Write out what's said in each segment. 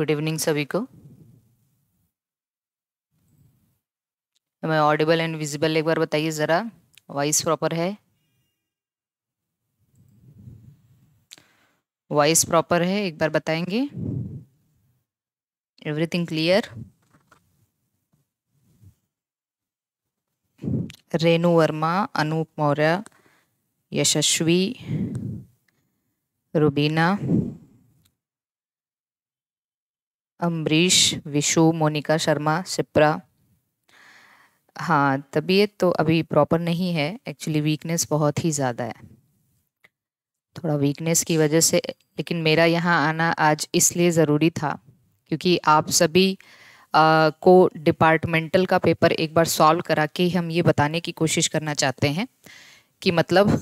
Good evening सभी को मैं ऑडिबल एंड विजिबल एक बार बताइए ज़रा वॉइस प्रॉपर है वॉइस प्रॉपर है एक बार बताएंगे एवरीथिंग क्लियर रेणु वर्मा अनूप मौर्य यशस्वी रुबीना अम्बरीश विशु मोनिका शर्मा सिप्रा हाँ तबीयत तो अभी प्रॉपर नहीं है एक्चुअली वीकनेस बहुत ही ज़्यादा है थोड़ा वीकनेस की वजह से लेकिन मेरा यहाँ आना आज इसलिए ज़रूरी था क्योंकि आप सभी आ, को डिपार्टमेंटल का पेपर एक बार सॉल्व करा के हम ये बताने की कोशिश करना चाहते हैं कि मतलब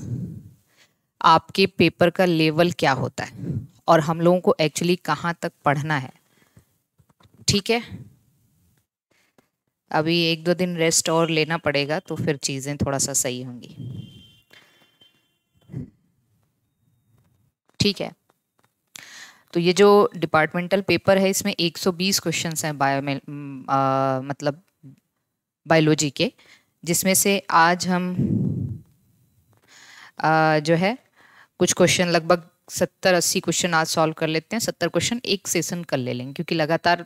आपके पेपर का लेवल क्या होता है और हम लोगों को एक्चुअली कहाँ तक पढ़ना है ठीक है अभी एक दो दिन रेस्ट और लेना पड़ेगा तो फिर चीज़ें थोड़ा सा सही होंगी ठीक है तो ये जो डिपार्टमेंटल पेपर है इसमें 120 क्वेश्चंस हैं बायो mm, मतलब बायोलॉजी के जिसमें से आज हम आ, जो है कुछ क्वेश्चन लगभग सत्तर अस्सी क्वेश्चन आज सॉल्व कर लेते हैं सत्तर क्वेश्चन एक सेशन कर ले लेंगे क्योंकि लगातार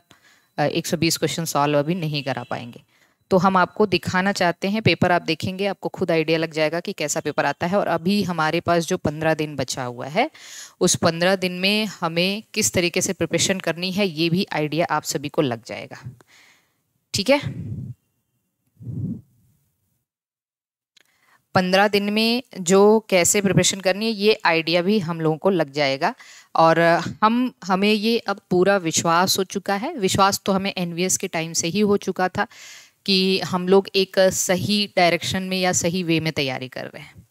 बीस क्वेश्चन सॉल्व अभी नहीं करा पाएंगे तो हम आपको दिखाना चाहते हैं पेपर आप देखेंगे आपको खुद आइडिया लग जाएगा कि कैसा पेपर आता है और अभी हमारे पास जो पंद्रह दिन बचा हुआ है उस पंद्रह दिन में हमें किस तरीके से प्रिपरेशन करनी है ये भी आइडिया आप सभी को लग जाएगा ठीक है पंद्रह दिन में जो कैसे प्रिपरेशन करनी है ये आइडिया भी हम लोगों को लग जाएगा और हम हमें ये अब पूरा विश्वास हो चुका है विश्वास तो हमें एन के टाइम से ही हो चुका था कि हम लोग एक सही डायरेक्शन में या सही वे में तैयारी कर रहे हैं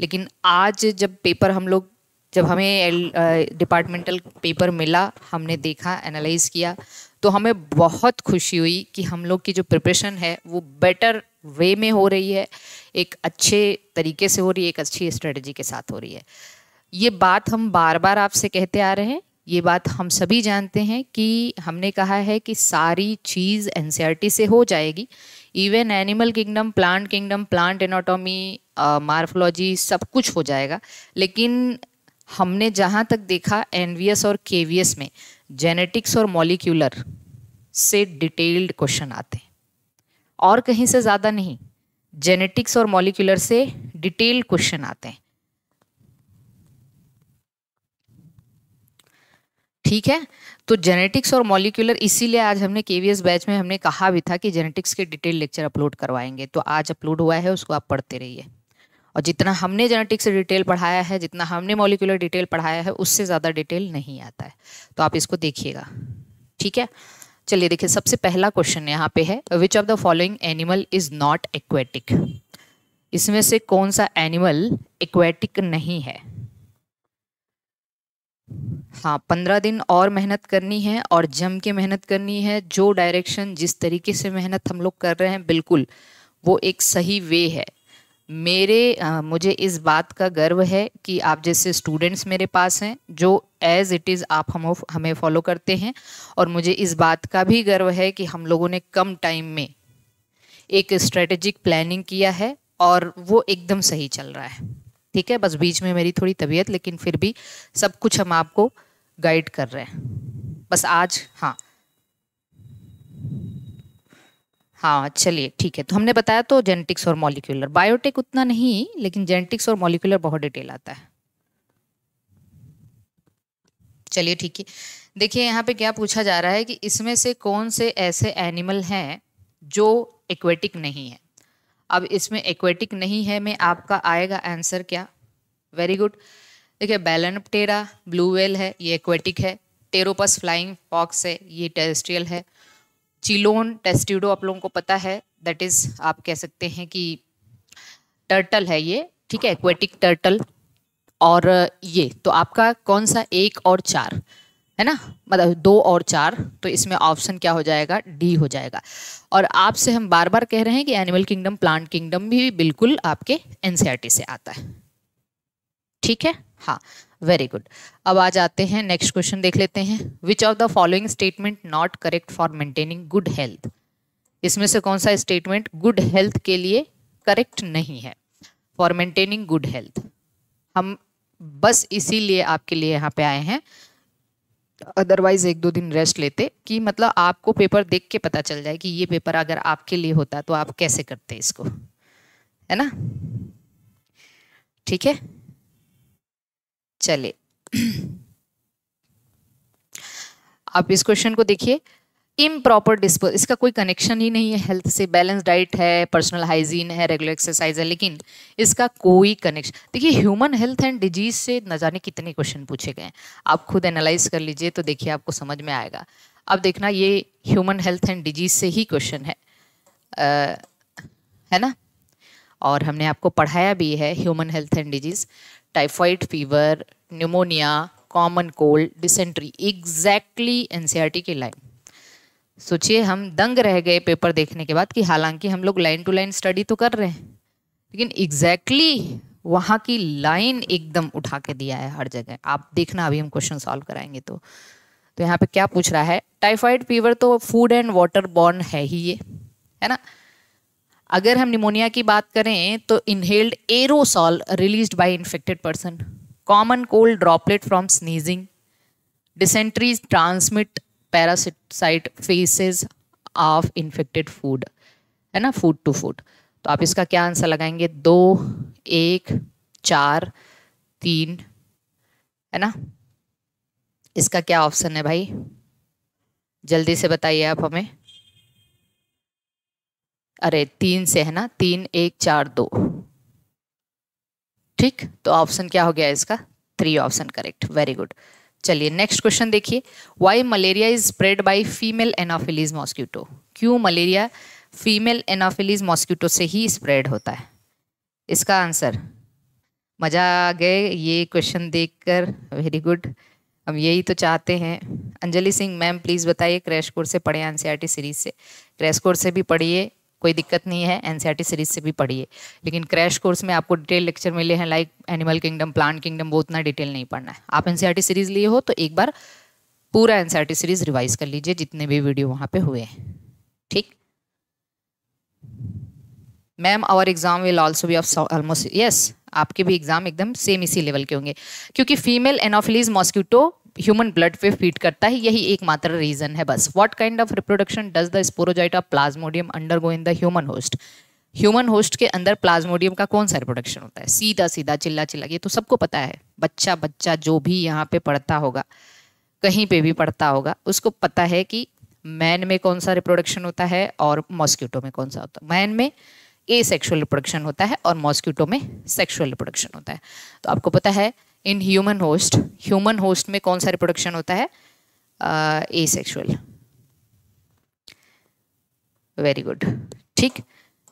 लेकिन आज जब पेपर हम लोग जब हमें डिपार्टमेंटल पेपर मिला हमने देखा एनालाइज किया तो हमें बहुत खुशी हुई कि हम लोग की जो प्रिपरेशन है वो बेटर वे में हो रही है एक अच्छे तरीके से हो रही है एक अच्छी स्ट्रेटजी के साथ हो रही है ये बात हम बार बार आपसे कहते आ रहे हैं ये बात हम सभी जानते हैं कि हमने कहा है कि सारी चीज़ एन e से हो जाएगी even animal kingdom plant kingdom plant anatomy morphology सब कुछ हो जाएगा लेकिन हमने जहाँ तक देखा एनवीएस और केवीएस में जेनेटिक्स और मॉलिक्यूलर से डिटेल्ड क्वेश्चन आते हैं और कहीं से ज़्यादा नहीं जेनेटिक्स और मॉलिक्यूलर से डिटेल्ड क्वेश्चन आते हैं ठीक है तो जेनेटिक्स और मॉलिक्यूलर इसीलिए आज हमने केवीएस बैच में हमने कहा भी था कि जेनेटिक्स के डिटेल लेक्चर अपलोड करवाएंगे तो आज अपलोड हुआ है उसको आप पढ़ते रहिए और जितना हमने जेनेटिक्स डिटेल पढ़ाया है जितना हमने मॉलिकुलर डिटेल पढ़ाया है उससे ज़्यादा डिटेल नहीं आता है तो आप इसको देखिएगा ठीक है चलिए देखिए सबसे पहला क्वेश्चन यहाँ पे है which of the following animal is not aquatic इसमें से कौन सा एनिमल एक्वेटिक नहीं है हाँ पंद्रह दिन और मेहनत करनी है और जम के मेहनत करनी है जो डायरेक्शन जिस तरीके से मेहनत हम लोग कर रहे हैं बिल्कुल वो एक सही वे है मेरे आ, मुझे इस बात का गर्व है कि आप जैसे स्टूडेंट्स मेरे पास हैं जो एज इट इज़ आप हम हमें फॉलो करते हैं और मुझे इस बात का भी गर्व है कि हम लोगों ने कम टाइम में एक स्ट्रेटेजिक प्लानिंग किया है और वो एकदम सही चल रहा है ठीक है बस बीच में मेरी थोड़ी तबीयत लेकिन फिर भी सब कुछ हम आपको गाइड कर रहे हैं बस आज हाँ हाँ चलिए ठीक है तो हमने बताया तो जेनेटिक्स और मॉलिक्यूलर बायोटेक उतना नहीं लेकिन जेनेटिक्स और मॉलिक्यूलर बहुत डिटेल आता है चलिए ठीक है देखिए यहाँ पे क्या पूछा जा रहा है कि इसमें से कौन से ऐसे एनिमल हैं जो एक्वेटिक नहीं है अब इसमें एक्वेटिक नहीं है में आपका आएगा आंसर क्या वेरी गुड देखिए बैलन टेरा ब्लू वेल है ये एक्वेटिक है टेरोपस फ्लाइंग फॉक्स है ये टेरेस्ट्रियल है चिलोन टेस्टिडो आप लोगों को पता है दैट इज आप कह सकते हैं कि टर्टल है ये ठीक है एक्वेटिक टर्टल और ये तो आपका कौन सा एक और चार है ना मतलब दो और चार तो इसमें ऑप्शन क्या हो जाएगा डी हो जाएगा और आपसे हम बार बार कह रहे हैं कि एनिमल किंगडम प्लांट किंगडम भी बिल्कुल आपके एनसीईआरटी e से आता है ठीक है हाँ वेरी गुड अब आ जाते हैं नेक्स्ट क्वेश्चन देख लेते हैं which of the following statement not correct for maintaining good health इसमें से कौन सा स्टेटमेंट गुड हेल्थ के लिए करेक्ट नहीं है फॉर मेंटेनिंग गुड हेल्थ हम बस इसीलिए आपके लिए यहाँ पे आए हैं अदरवाइज एक दो दिन रेस्ट लेते कि मतलब आपको पेपर देख के पता चल जाए कि ये पेपर अगर आपके लिए होता तो आप कैसे करते इसको है ना ठीक है चले आप इस क्वेश्चन को देखिए इम प्रॉपर डिस्पोज इसका कोई कनेक्शन ही नहीं है हेल्थ से बैलेंस डाइट है पर्सनल हाइजीन है रेगुलर एक्सरसाइज है लेकिन इसका कोई कनेक्शन देखिए ह्यूमन हेल्थ एंड डिजीज से न जाने कितने क्वेश्चन पूछे गए हैं आप खुद एनालाइज कर लीजिए तो देखिए आपको समझ में आएगा अब देखना ये ह्यूमन हेल्थ एंड डिजीज से ही क्वेश्चन है आ, है ना और हमने आपको पढ़ाया भी है human health and disease typhoid fever pneumonia common cold dysentery exactly NCERT की लाइन सोचिए हम दंग रह गए पेपर देखने के बाद कि हालांकि हम लोग लाइन टू लाइन स्टडी तो कर रहे हैं लेकिन एग्जैक्टली वहाँ की लाइन एकदम उठा के दिया है हर जगह आप देखना अभी हम क्वेश्चन सॉल्व कराएंगे तो तो यहाँ पे क्या पूछ रहा है टाइफाइड फीवर तो फूड एंड वाटर बॉर्न है ही ये है ना अगर हम निमोनिया की बात करें तो inhaled aerosol release by infected person common cold droplet from sneezing dysenteries transmit parasite faeces of infected food है ना फूड टू फूड तो आप इसका क्या आंसर लगाएंगे दो एक चार तीन है ना इसका क्या ऑप्शन है भाई जल्दी से बताइए आप हमें अरे तीन से है ना तीन एक चार दो ठीक तो ऑप्शन क्या हो गया इसका three option correct very good चलिए नेक्स्ट क्वेश्चन देखिए why malaria is spread by female anopheles mosquito क्यों मलेरिया फीमेल एनाफिलीज मॉस्क्यूटो से ही स्प्रेड होता है इसका आंसर मज़ा आ गए ये क्वेश्चन देखकर वेरी गुड हम यही तो चाहते हैं अंजलि सिंह मैम प्लीज़ बताइए क्रैश कोर्स से पढ़े एन सीरीज से क्रैश कोर्स से भी पढ़िए कोई दिक्कत नहीं है एन सीरीज e से भी पढ़िए लेकिन क्रैश कोर्स में आपको डिटेल लेक्चर मिले हैं like animal kingdom plant kingdom वो उतना डिटेल नहीं पढ़ना है आप एन सीरीज e लिए हो तो एक बार पूरा एन सीरीज रिवाइज कर लीजिए जितने भी वीडियो वहाँ पे हुए हैं ठीक ma'am our exam will also be of almost yes आपके भी एग्ज़ाम एकदम सेम इसी लेवल के होंगे क्योंकि female anopheles mosquito human blood पे फीड करता है यही एकमात्र रीज़न है बस what kind of reproduction does the sporozoite plasmodium go in the human host human host के अंदर प्लाज्मोडियम का कौन सा रिप्रोडक्शन होता है सीधा सीधा चिल्ला चिल्ला ये तो सबको पता है बच्चा बच्चा जो भी यहाँ पे पढ़ता होगा कहीं पे भी पढ़ता होगा उसको पता है कि मैन में कौन सा रिप्रोडक्शन होता है और मॉस्क्यूटो में कौन सा होता है मैन में ए सेक्शुअल रिप्रोडक्शन होता है और मॉस्क्यूटो में सेक्शुअल रिप्रोडक्शन होता है तो आपको पता है in human host human host में कौन सा रिप्रोडक्शन होता है ए सेक्शुअल वेरी गुड ठीक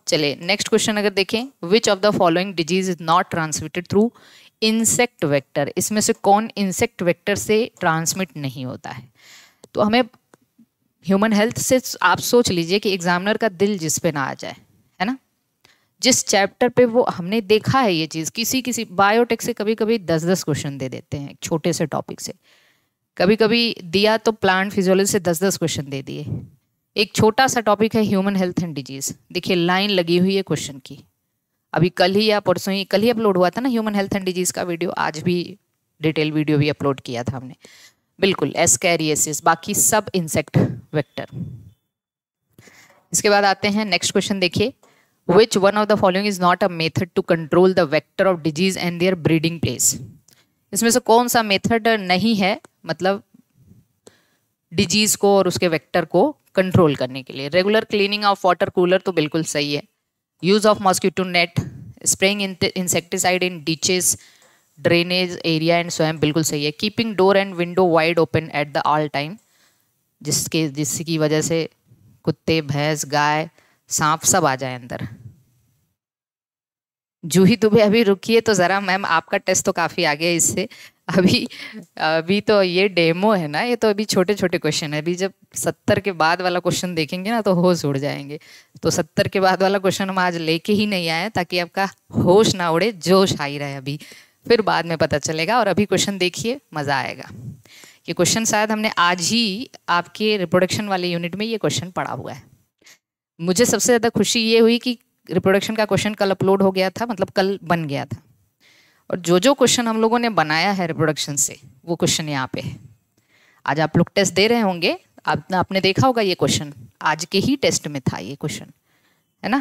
चले नेक्स्ट क्वेश्चन अगर देखें which of the following disease is not transmitted through insect vector इसमें से कौन इंसेक्ट वेक्टर से ट्रांसमिट नहीं होता है तो हमें ह्यूमन हेल्थ से आप सोच लीजिए कि एग्जामिनर का दिल जिस पे ना आ जाए जिस चैप्टर पे वो हमने देखा है ये चीज़ किसी किसी बायोटेक से कभी कभी दस दस क्वेश्चन दे देते हैं छोटे से टॉपिक से कभी कभी दिया तो प्लांट फिजियोलॉजी से दस दस क्वेश्चन दे दिए एक छोटा सा टॉपिक है ह्यूमन हेल्थ एंड डिजीज़ देखिए लाइन लगी हुई है क्वेश्चन की अभी कल ही या परसों ही कल ही अपलोड हुआ था ना ह्यूमन हेल्थ एंड डिजीज़ का वीडियो आज भी डिटेल वीडियो भी अपलोड किया था हमने बिल्कुल एस्कैरियसिस बाकी सब इंसेक्ट वेक्टर इसके बाद आते हैं नेक्स्ट क्वेश्चन देखिए which one of the following is not a method to control the vector of disease and their breeding place इसमें से कौन सा मेथड नहीं है मतलब डिजीज को और उसके वेक्टर को कंट्रोल करने के लिए regular cleaning of water cooler तो बिल्कुल सही है use of mosquito net spraying insecticide in ditches drainage area and स्वयं बिल्कुल सही है keeping door and window wide open at the all time जिसके जिसकी वजह से कुत्ते भैंस गाय सांप सब आ जाए अंदर जूही दुबे अभी रुकी है तो ज़रा मैम आपका टेस्ट तो काफ़ी आगे है इससे अभी अभी तो ये डेमो है ना ये तो अभी छोटे छोटे क्वेश्चन है अभी जब सत्तर के बाद वाला क्वेश्चन देखेंगे ना तो होश उड़ जाएंगे तो सत्तर के बाद वाला क्वेश्चन हम आज लेके ही नहीं आए ताकि आपका होश ना उड़े जोश हाई रहे अभी फिर बाद में पता चलेगा और अभी क्वेश्चन देखिए मज़ा आएगा ये क्वेश्चन शायद हमने आज ही आपके रिप्रोडक्शन वाले यूनिट में ये क्वेश्चन पढ़ा हुआ है मुझे सबसे ज़्यादा खुशी ये हुई कि रिप्रोडक्शन का क्वेश्चन कल अपलोड हो गया था मतलब कल बन गया था और जो जो क्वेश्चन हम लोगों ने बनाया है रिप्रोडक्शन से वो क्वेश्चन यहाँ पे है आज आप लोग टेस्ट दे रहे होंगे आप, आपने देखा होगा ये क्वेश्चन आज के ही टेस्ट में था ये क्वेश्चन है ना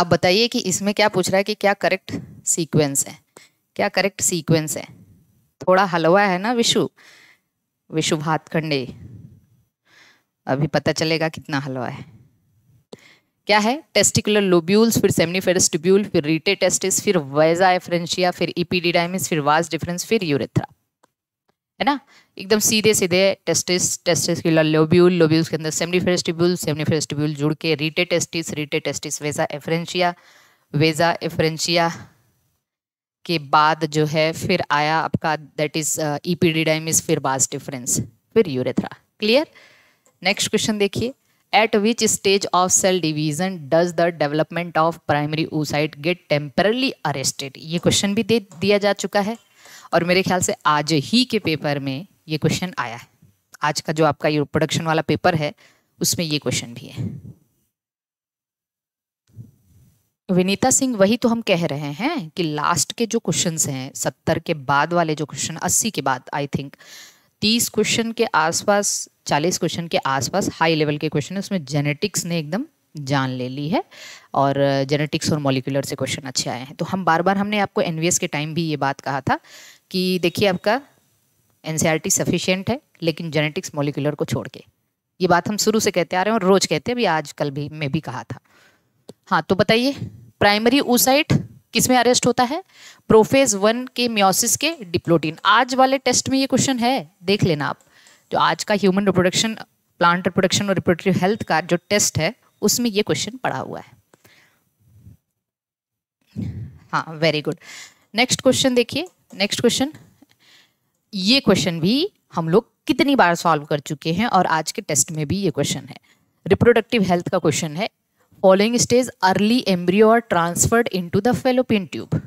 आप बताइए कि इसमें क्या पूछ रहा है कि क्या करेक्ट सीक्वेंस है क्या करेक्ट सीक्वेंस है थोड़ा हलवा है ना विशु विशु भातखंडे खंडे अभी पता चलेगा कितना हलवा है क्या है टेस्टिकुलर लोब्यूल्स फिर सेमनीफेरस ट्यूब्यूल फिर रीटे टेस्टिस फिर वेजा एफरेंशिया फिर ईपीडीडाइमिस e फिर वास डिफरेंस फिर यूरेथ्रा है ना एकदम सीधे सीधे टेस्टिस टेस्टिकुलर लोब्यूल लोब्यूल्स के अंदर सेमनीफेरस ट्यूब्यूल सेमनीफेरस ट्यूब्यूल जुड़ के rete testis rete testis vasa efferentia vasa efferentia के बाद जो है फिर आया आपका दैट इज ईपीडीडाइमिस फिर वास डिफरेंस फिर यूरेथ्रा क्लियर नेक्स्ट क्वेश्चन देखिए at which stage of cell division does the development of primary oocyte get temporarily arrested ये क्वेश्चन भी दे दिया जा चुका है और मेरे ख्याल से आज ही के पेपर में ये क्वेश्चन आया है आज का जो आपका ये प्रोडक्शन वाला पेपर है उसमें ये क्वेश्चन भी है विनीता सिंह वही तो हम कह रहे हैं कि लास्ट के जो क्वेश्चंस हैं सत्तर के बाद वाले जो क्वेश्चन अस्सी के बाद आई थिंक तीस क्वेश्चन के आसपास चालीस क्वेश्चन के आसपास हाई लेवल के क्वेश्चन है उसमें जेनेटिक्स ने एकदम जान ले ली है और जेनेटिक्स और मॉलिकुलर से क्वेश्चन अच्छे आए हैं तो हम बार बार हमने आपको एन के टाइम भी ये बात कहा था कि देखिए आपका एन सफिशियंट e है लेकिन जेनेटिक्स मॉलिकुलर को छोड़ के ये बात हम शुरू से कहते आ रहे हैं और रोज़ कहते हैं भी आज कल भी मैं भी कहा था हाँ तो बताइए प्राइमरी ऊसाइट किस में अरेस्ट होता है प्रोफेज वन के म्योसिस के डिप्लोटीन आज वाले टेस्ट में ये क्वेश्चन है देख लेना आप जो आज का ह्यूमन रिप्रोडक्शन प्लांट रिप्रोडक्शन और रिप्रोडक्टिव हेल्थ का जो टेस्ट है उसमें ये क्वेश्चन पड़ा हुआ है हाँ वेरी गुड नेक्स्ट क्वेश्चन देखिए नेक्स्ट क्वेश्चन ये क्वेश्चन भी हम लोग कितनी बार सॉल्व कर चुके हैं और आज के टेस्ट में भी ये क्वेश्चन है रिप्रोडक्टिव हेल्थ का क्वेश्चन है फॉलोइंग स्टेज अर्ली एम्ब्रियो और transferred into the fallopian tube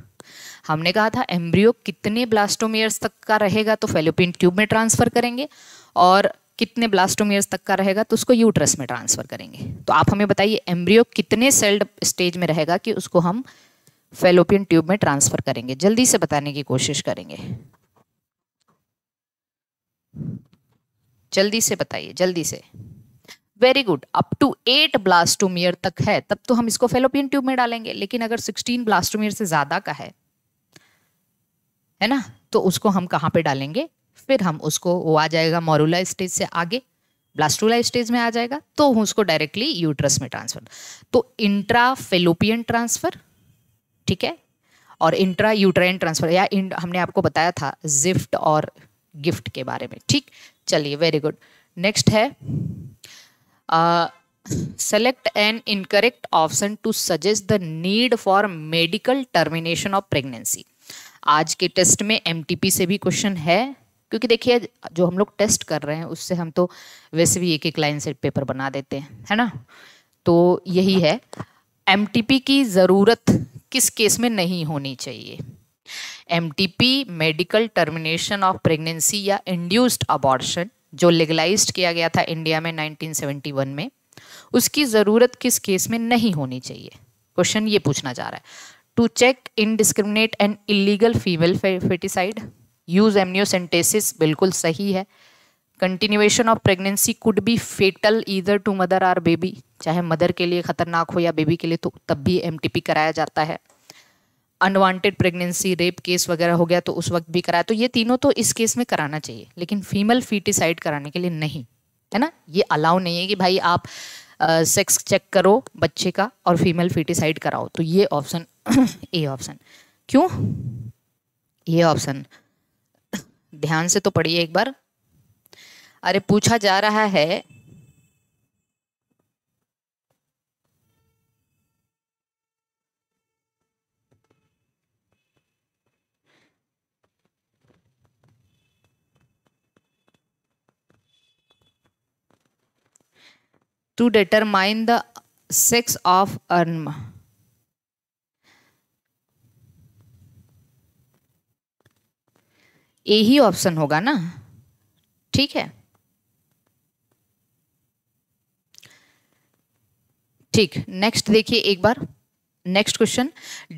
हमने कहा था एम्ब्रियो कितने ब्लास्टोमियर्स तक का रहेगा तो फेलोपिन ट्यूब में ट्रांसफर करेंगे और कितने ब्लास्टोमियर्स तक का रहेगा तो उसको यूट्रस में ट्रांसफ़र करेंगे तो आप हमें बताइए एम्ब्रियो कितने सेल्ड स्टेज में रहेगा कि उसको हम फेलोपियन ट्यूब में ट्रांसफ़र करेंगे जल्दी से बताने की कोशिश करेंगे जल्दी से बताइए जल्दी से very good up to eight blastomere तक है तब तो हम इसको फेलोपियन ट्यूब में डालेंगे लेकिन अगर सिक्सटीन ब्लास्टोमियर से ज़्यादा का है है ना तो उसको हम कहां पे डालेंगे फिर हम उसको वो आ जाएगा मोरूला स्टेज से आगे ब्लास्टूला स्टेज में आ जाएगा तो उसको डायरेक्टली यूट्रस में ट्रांसफर तो इंट्रा फेलोपियन ट्रांसफर ठीक है और इंट्रा यूट्राइन ट्रांसफर या इन, हमने आपको बताया था जिफ्ट और गिफ्ट के बारे में ठीक चलिए वेरी गुड नेक्स्ट है select an incorrect option to suggest the need for medical termination of pregnancy आज के टेस्ट में एमटीपी से भी क्वेश्चन है क्योंकि देखिए जो हम लोग टेस्ट कर रहे हैं उससे हम तो वैसे भी एक एक लाइन से पेपर बना देते हैं है ना तो यही है एम की ज़रूरत किस केस में नहीं होनी चाहिए M medical termination of pregnancy या इंड्यूस्ड अबॉर्शन जो लीगलाइज किया गया था इंडिया में 1971 में उसकी ज़रूरत किस केस में नहीं होनी चाहिए क्वेश्चन ये पूछना चाह रहा है to check indiscriminate and illegal female foeticide use amniocentesis बिल्कुल सही है continuation of pregnancy could be fatal either to mother or baby चाहे मदर के लिए ख़तरनाक हो या बेबी के लिए तो तब भी एम कराया जाता है अनवांटेड प्रेगनेंसी रेप केस वगैरह हो गया तो उस वक्त भी कराया तो ये तीनों तो इस केस में कराना चाहिए लेकिन फीमेल फीटिसाइड कराने के लिए नहीं है ना ये अलाउ नहीं है कि भाई आप सेक्स चेक करो बच्चे का और फीमेल फीटिसाइड कराओ तो ये ऑप्शन ए ऑप्शन क्यों ये ऑप्शन ध्यान से तो पढ़िए एक बार अरे पूछा जा रहा है to determine the sex of unborn A ही ऑप्शन होगा ना ठीक है ठीक नेक्स्ट देखिए एक बार next question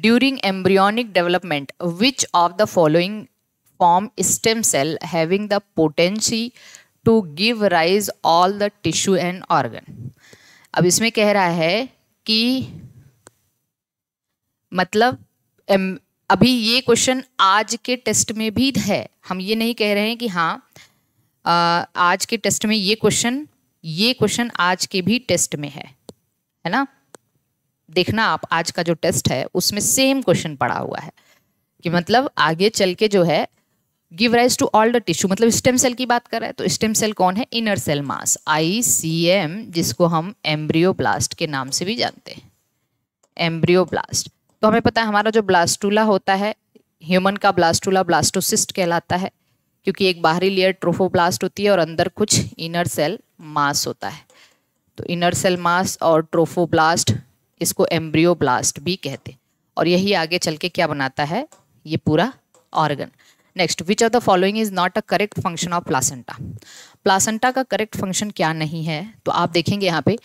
during embryonic development which of the following form stem cell having the potency to give rise all the tissue and organ अब इसमें कह रहा है कि मतलब अभी ये क्वेश्चन आज के टेस्ट में भी है हम ये नहीं कह रहे हैं कि हाँ आज के टेस्ट में ये क्वेश्चन ये क्वेश्चन आज के भी टेस्ट में है है ना देखना आप आज का जो टेस्ट है उसमें सेम क्वेश्चन पड़ा हुआ है कि मतलब आगे चल के जो है give rise to all the tissue मतलब स्टेम सेल की बात कर रहा है तो स्टेम सेल कौन है inner cell mass I C M जिसको हम एम्ब्रियो ब्लास्ट के नाम से भी जानते हैं एम्ब्रियो ब्लास्ट तो हमें पता है हमारा जो ब्लास्टूला होता है ह्यूमन का ब्लास्टूला ब्लास्टोसिस्ट कहलाता है क्योंकि एक बाहरी लेयर ट्रोफोब्लास्ट होती है और अंदर कुछ इनर सेल मास होता है तो इनर सेल मास और ट्रोफोब्लास्ट इसको एम्ब्रियो ब्लास्ट भी कहते और यही आगे चल के क्या बनाता है ये पूरा organ next which of the following is not a correct function of placenta placenta का करेक्ट फंक्शन क्या नहीं है तो आप देखेंगे यहाँ पे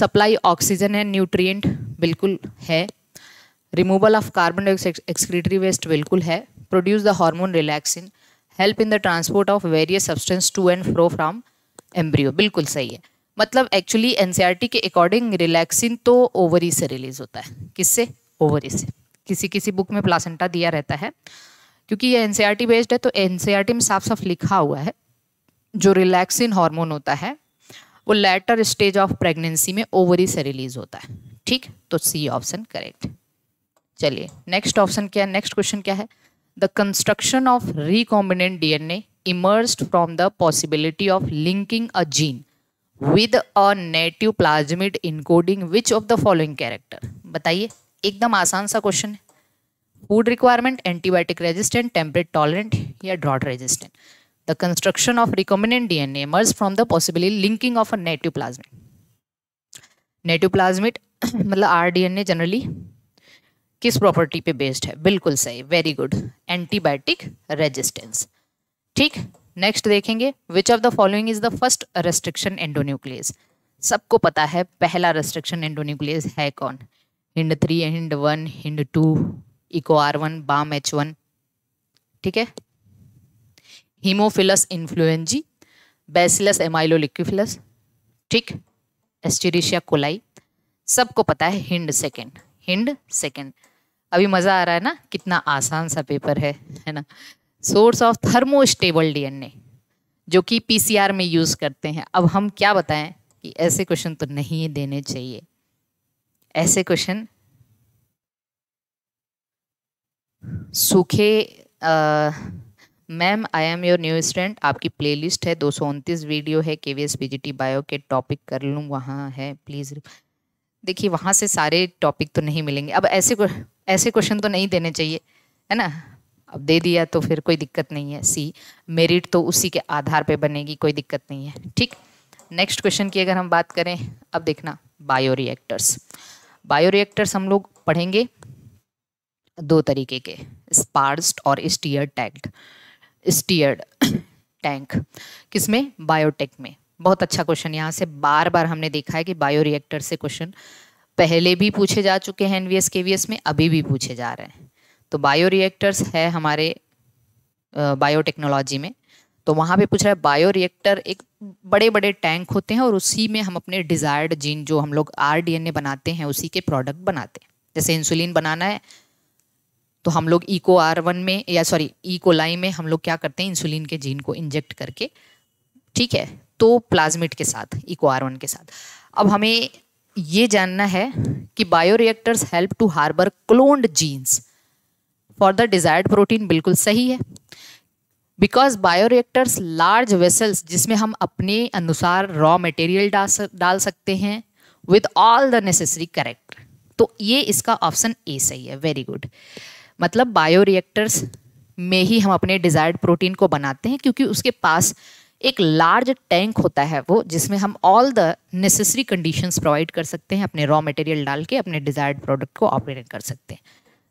सप्लाई ऑक्सीजन एंड न्यूट्रिएंट बिल्कुल है removal of carbon dioxide excretory waste बिल्कुल है produce the hormone relaxing help in the transport of various substance to and fro from embryo बिल्कुल सही है मतलब एक्चुअली एनसीईआरटी e के अकॉर्डिंग रिलैक्सिंग तो ओवरी e से रिलीज होता है किससे ओवरी e से किसी किसी बुक में प्लासेंटा दिया रहता है क्योंकि ये एनसीईआरटी बेस्ड है तो एनसीईआरटी में साफ साफ लिखा हुआ है जो रिलैक्सिंग हार्मोन होता है वो लेटर स्टेज ऑफ प्रेगनेंसी में ओवरी से रिलीज होता है ठीक तो सी ऑप्शन करेक्ट चलिए नेक्स्ट ऑप्शन क्या है नेक्स्ट क्वेश्चन क्या है the construction of recombinant DNA emerge from the possibility of linking a gene with a native plasmid encoding which of the following character बताइए एकदम आसान सा क्वेश्चन है food requirement antibiotic resistant temperate tolerant या drought resistant the construction of recombinant DNA emerge from the possibility linking of a native plasmid native plasmid मतलब R D N A generally किस property पे based है बिल्कुल सही very good antibiotic resistance ठीक next देखेंगे which of the following is the first restriction endonuclease सबको पता है पहला रेस्ट्रिक्शन एंडोन्यूक्लियस है कौन Hind three Hind one Hind two Eco R one Bam H one ठीक है Haemophilus influenzae Bacillus amyloliquefaciens ठीक एस्टिरिशिया कोलाई सबको पता है हिंड सेकेंड हिंड सेकेंड अभी मज़ा आ रहा है ना कितना आसान सा पेपर है है ना सोर्स ऑफ थर्मोस्टेबल डीएनए जो कि पीसीआर में यूज़ करते हैं अब हम क्या बताएं कि ऐसे क्वेश्चन तो नहीं देने चाहिए ऐसे क्वेश्चन सूखे ma'am I am your new student आपकी प्लेलिस्ट है दो वीडियो है केवीएस पीजीटी बायो के टॉपिक कर लूँ वहाँ है प्लीज़ देखिए वहाँ से सारे टॉपिक तो नहीं मिलेंगे अब ऐसे ऐसे क्वेश्चन तो नहीं देने चाहिए है ना अब दे दिया तो फिर कोई दिक्कत नहीं है सी मेरिट तो उसी के आधार पे बनेगी कोई दिक्कत नहीं है ठीक नेक्स्ट क्वेश्चन की अगर हम बात करें अब देखना बायो रिएक्टर्स बायो रिएक्टर्स हम लोग पढ़ेंगे दो तरीके के स्पार्स्ड और स्टीयर टैंक स्टीयर्ड टैंक किसमें बायोटेक में बहुत अच्छा क्वेश्चन यहाँ से बार बार हमने देखा है कि बायो रिएक्टर से क्वेश्चन पहले भी पूछे जा चुके हैं एनवीएस केवीएस में अभी भी पूछे जा रहे हैं तो बायो रिएक्टर्स है हमारे बायोटेक्नोलॉजी में तो वहाँ पे पूछ रहा है बायो रिएक्टर एक बड़े बड़े टैंक होते हैं और उसी में हम अपने डिज़ायर्ड जीन जो हम लोग आर बनाते हैं उसी के प्रोडक्ट बनाते हैं जैसे इंसुलिन बनाना है तो हम लोग इको आर वन में या सॉरी इकोलाई में हम लोग क्या करते हैं इंसुलिन के जीन को इंजेक्ट करके ठीक है तो प्लाज्मिट के साथ इको आर वन के साथ अब हमें ये जानना है कि bioreactors help to harbour cloned genes for the desired protein बिल्कुल सही है बिकॉज बायोरिएक्टर्स लार्ज वेसल्स जिसमें हम अपने अनुसार रॉ मटेरियल डाल सकते हैं with all the necessary correct तो ये इसका ऑप्शन ए सही है वेरी गुड मतलब बायोरिएक्टर्स में ही हम अपने डिज़ायर्ड प्रोटीन को बनाते हैं क्योंकि उसके पास एक लार्ज टैंक होता है वो जिसमें हम all the necessary conditions provide कर सकते हैं अपने रॉ मटेरियल डाल के अपने डिज़ायर्ड प्रोडक्ट को ऑपरेट कर सकते हैं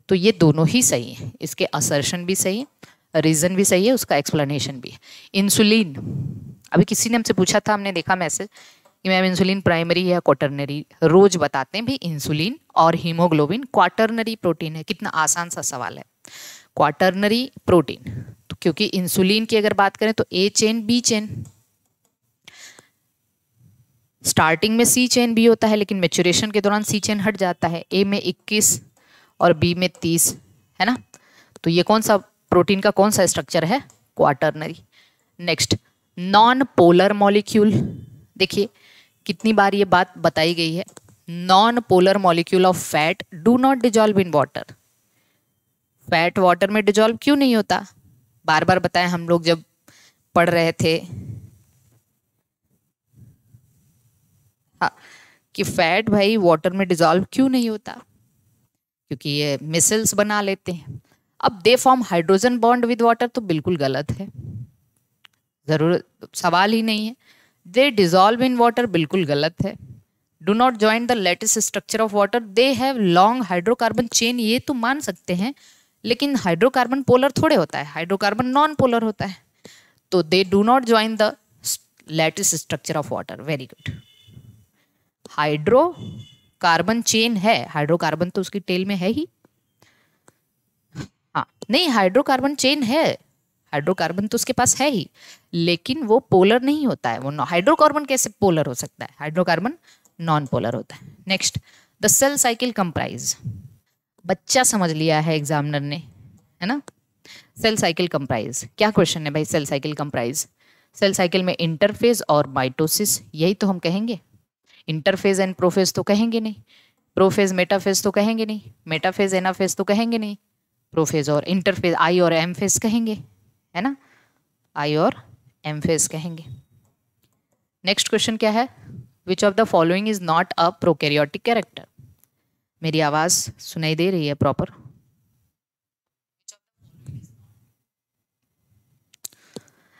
तो ये दोनों ही सही हैं इसके असर्शन भी सही है रीज़न भी सही है उसका एक्सप्लेनेशन भी है इंसुलिन अभी किसी ने हमसे पूछा था हमने देखा मैसेज कि मैम इंसुलिन प्राइमरी या क्वाटरनरी रोज बताते हैं भाई इंसुलिन और हीमोग्लोबिन क्वाटरनरी प्रोटीन है कितना आसान सा सवाल है क्वाटरनरी प्रोटीन तो क्योंकि इंसुलिन की अगर बात करें तो A chain B chain starting में सी चेन भी होता है लेकिन मेच्योरेशन के दौरान सी चेन हट जाता है ए में 21 और बी में 30 है ना तो ये कौन सा प्रोटीन का कौन सा स्ट्रक्चर है quaternary next non polar molecule देखिए कितनी बार ये बात बताई गई है non polar molecule of fat do not dissolve in water fat water में डिजॉल्व क्यों नहीं होता बार बार बताएं हम लोग जब पढ़ रहे थे हाँ, कि फैट भाई वाटर में डिजॉल्व क्यों नहीं होता क्योंकि ये मिसल्स बना लेते हैं अब they form hydrogen bond with water तो बिल्कुल गलत है ज़रूरत सवाल ही नहीं है दे डिजॉल्व इन वाटर बिल्कुल गलत है do not join the latest structure of water they have long hydrocarbon chain ये तो मान सकते हैं लेकिन हाइड्रोकार्बन पोलर थोड़े होता है हाइड्रोकार्बन नॉन पोलर होता है तो they do not join the lattice structure of water very good hydrocarbon chain है हाइड्रोकार्बन तो उसकी टेल में है ही हाँ नहीं हाइड्रोकार्बन चेन है हाइड्रोकार्बन तो उसके पास है ही लेकिन वो पोलर नहीं होता है वो हाइड्रोकार्बन कैसे पोलर हो सकता है हाइड्रोकार्बन नॉन पोलर होता है next the cell cycle comprise बच्चा समझ लिया है एग्जामिनर ने है ना सेल साइकिल कंप्राइज क्या क्वेश्चन है भाई cell cycle comprise cell cycle में इंटरफेज और माइटोसिस यही तो हम कहेंगे इंटरफेज एंड प्रोफेज तो कहेंगे नहीं प्रोफेज मेटाफेज तो कहेंगे नहीं मेटाफेज एनाफेज तो कहेंगे नहीं प्रोफेज और इंटरफेज आई और एम फेज कहेंगे है ना आई और एम फेज कहेंगे नेक्स्ट क्वेश्चन क्या है which of the following is not a prokaryotic character मेरी आवाज़ सुनाई दे रही है प्रॉपर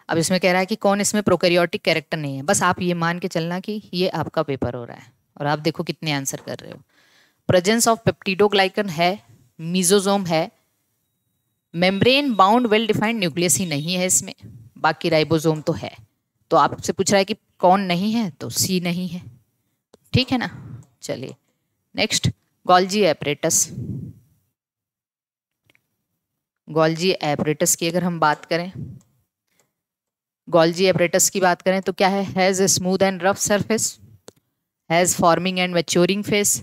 अब इसमें कह रहा है कि कौन इसमें प्रोकैरियोटिक कैरेक्टर नहीं है बस आप ये मान के चलना कि ये आपका पेपर हो रहा है और आप देखो कितने आंसर कर रहे हो प्रेजेंस ऑफ पेप्टिडोग्लाइकन है मीजोजोम है membrane bound well defined nucleus ही नहीं है इसमें बाकी राइबोजोम तो है तो आपसे पूछ रहा है कि कौन नहीं है तो सी नहीं है ठीक है ना चलिए next Golgi apparatus Golgi apparatus की अगर हम बात करें गॉल्जी एपरेटस की बात करें तो क्या है has a smooth and rough surface has forming and maturing face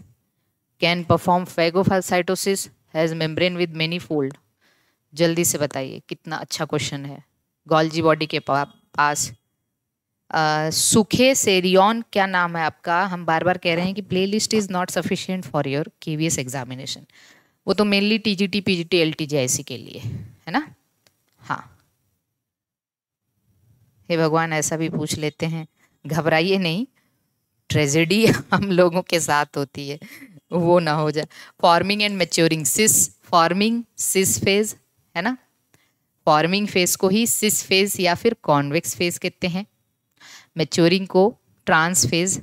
can perform phagocytosis has membrane with many fold जल्दी से बताइए कितना अच्छा क्वेश्चन है गोल्जी बॉडी के पास सुखे सेरियन क्या नाम है आपका हम बार बार कह रहे हैं कि playlist is not sufficient for your K V S examination वो तो mainly T G T P G T L T G I C के लिए है ना हाँ हे भगवान ऐसा भी पूछ लेते हैं घबराइए नहीं ट्रेजेडी हम लोगों के साथ होती है वो ना हो जाए forming and maturing cis forming cis phase है ना फॉर्मिंग फेज को ही सिस फेज या फिर कॉन्वेक्स फेज कहते हैं मेच्योरिंग को ट्रांस फेज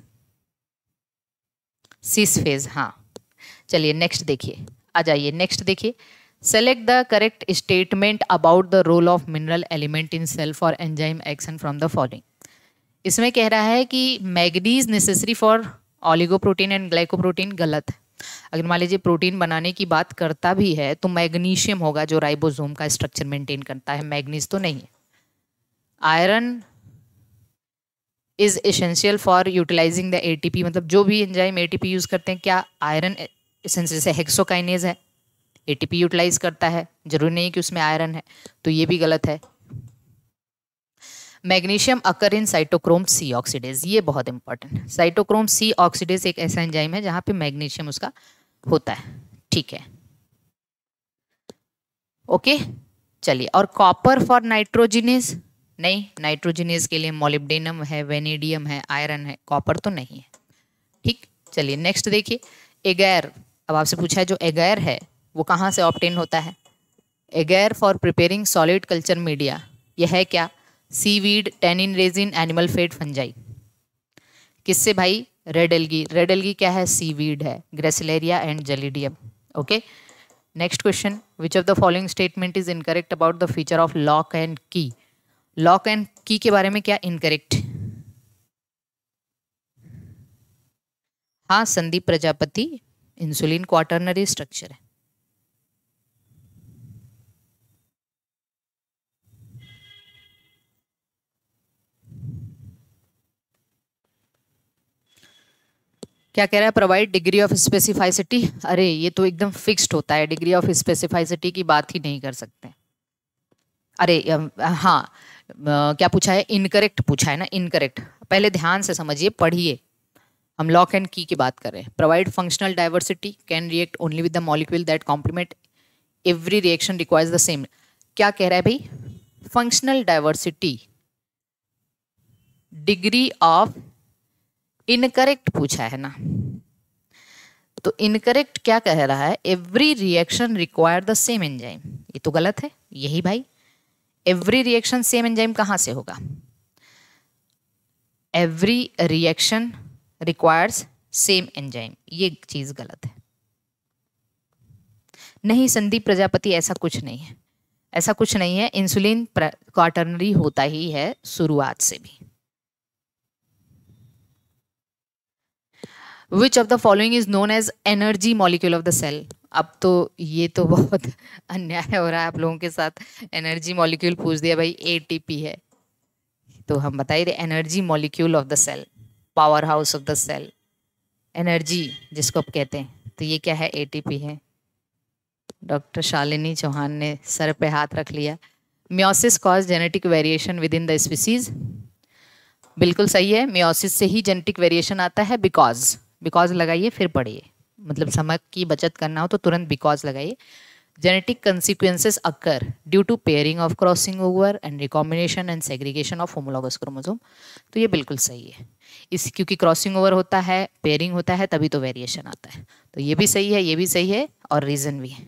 सिस फेज हाँ चलिए नेक्स्ट देखिए आ जाइए नेक्स्ट देखिए select the correct statement about the role of mineral element in cell for enzyme action from the following इसमें कह रहा है कि manganese necessary for oligoprotein and glycoprotein गलत है अगर मान लीजिए प्रोटीन बनाने की बात करता भी है तो मैग्नीशियम होगा जो राइबोसोम का स्ट्रक्चर मेंटेन करता है मैग्नीज तो नहीं है iron is essential for utilizing the P मतलब जो भी एंजाइम एटीपी यूज़ करते हैं क्या आयरन इसेंस जैसे हेक्सोकाइनेज है एटीपी यूटिलाइज करता है जरूरी नहीं कि उसमें आयरन है तो ये भी गलत है magnesium occur in cytochrome C oxidase ये बहुत इंपॉर्टेंट साइटोक्रोम सी ऑक्सीडेज एक ऐसा एंजाइम है जहाँ पे मैग्नीशियम उसका होता है ठीक है ओके चलिए और कॉपर फॉर नाइट्रोजिनेज नहीं नाइट्रोजनियस के लिए मोलिब्डेनम है वेनेडियम है आयरन है कॉपर तो नहीं है ठीक चलिए नेक्स्ट देखिए एगैर अब आपसे पूछा है जो एगैर है वो कहाँ से ऑप्टेन होता है agar for preparing solid culture media यह है क्या seaweed tannin resin animal fat fungi किससे भाई रेड एल्गी रेड एल्गी क्या है सी वीड है Gracilaria and Gelidium okay next question which of the following statement is incorrect about the feature of lock and key lock and key के बारे में क्या incorrect हाँ Sandeep Prajapati insulin quaternary structure है क्या कह रहा है प्रोवाइड डिग्री ऑफ स्पेसिफाइसिटी अरे ये तो एकदम फिक्स्ड होता है डिग्री ऑफ स्पेसिफाइसिटी की बात ही नहीं कर सकते अरे हाँ क्या पूछा है इनकरेक्ट पूछा है ना इनकरेक्ट पहले ध्यान से समझिए पढ़िए हम लॉक एंड की की बात कर रहे हैं provide functional diversity can react only with the molecule that complement every reaction requires the same क्या कह रहा है भाई functional diversity degree of incorrect पूछा है ना तो इनकरेक्ट क्या कह रहा है every reaction require the same enzyme ये तो गलत है यही भाई एवरी रिएक्शन सेम एंजाइम कहाँ से होगा every reaction requires same enzyme ये चीज़ गलत है नहीं संदीप प्रजापति ऐसा कुछ नहीं है ऐसा कुछ नहीं है इंसुलिन क्वाटर्नरी होता ही है शुरुआत से भी which of the following is known as energy molecule of the cell अब तो ये तो बहुत अन्याय हो रहा है आप लोगों के साथ एनर्जी मॉलिक्यूल पूछ दिया भाई एटीपी है तो हम बताइए energy molecule of the cell powerhouse of the cell energy जिसको आप कहते हैं तो ये क्या है एटीपी है डॉक्टर शालिनी चौहान ने सर पे हाथ रख लिया meiosis cause genetic variation within the species बिल्कुल सही है म्योसिस से ही जेनेटिक वेरिएशन आता है बिकॉज बिकॉज लगाइए फिर पढ़िए मतलब समय की बचत करना हो तो तुरंत बिकॉज लगाइए genetic consequences occur due to pairing of crossing over and recombination and segregation of homologous chromosome तो ये बिल्कुल सही है इस क्योंकि क्रॉसिंग ओवर होता है पेयरिंग होता है तभी तो वेरिएशन आता है तो ये भी सही है ये भी सही है और रीज़न भी है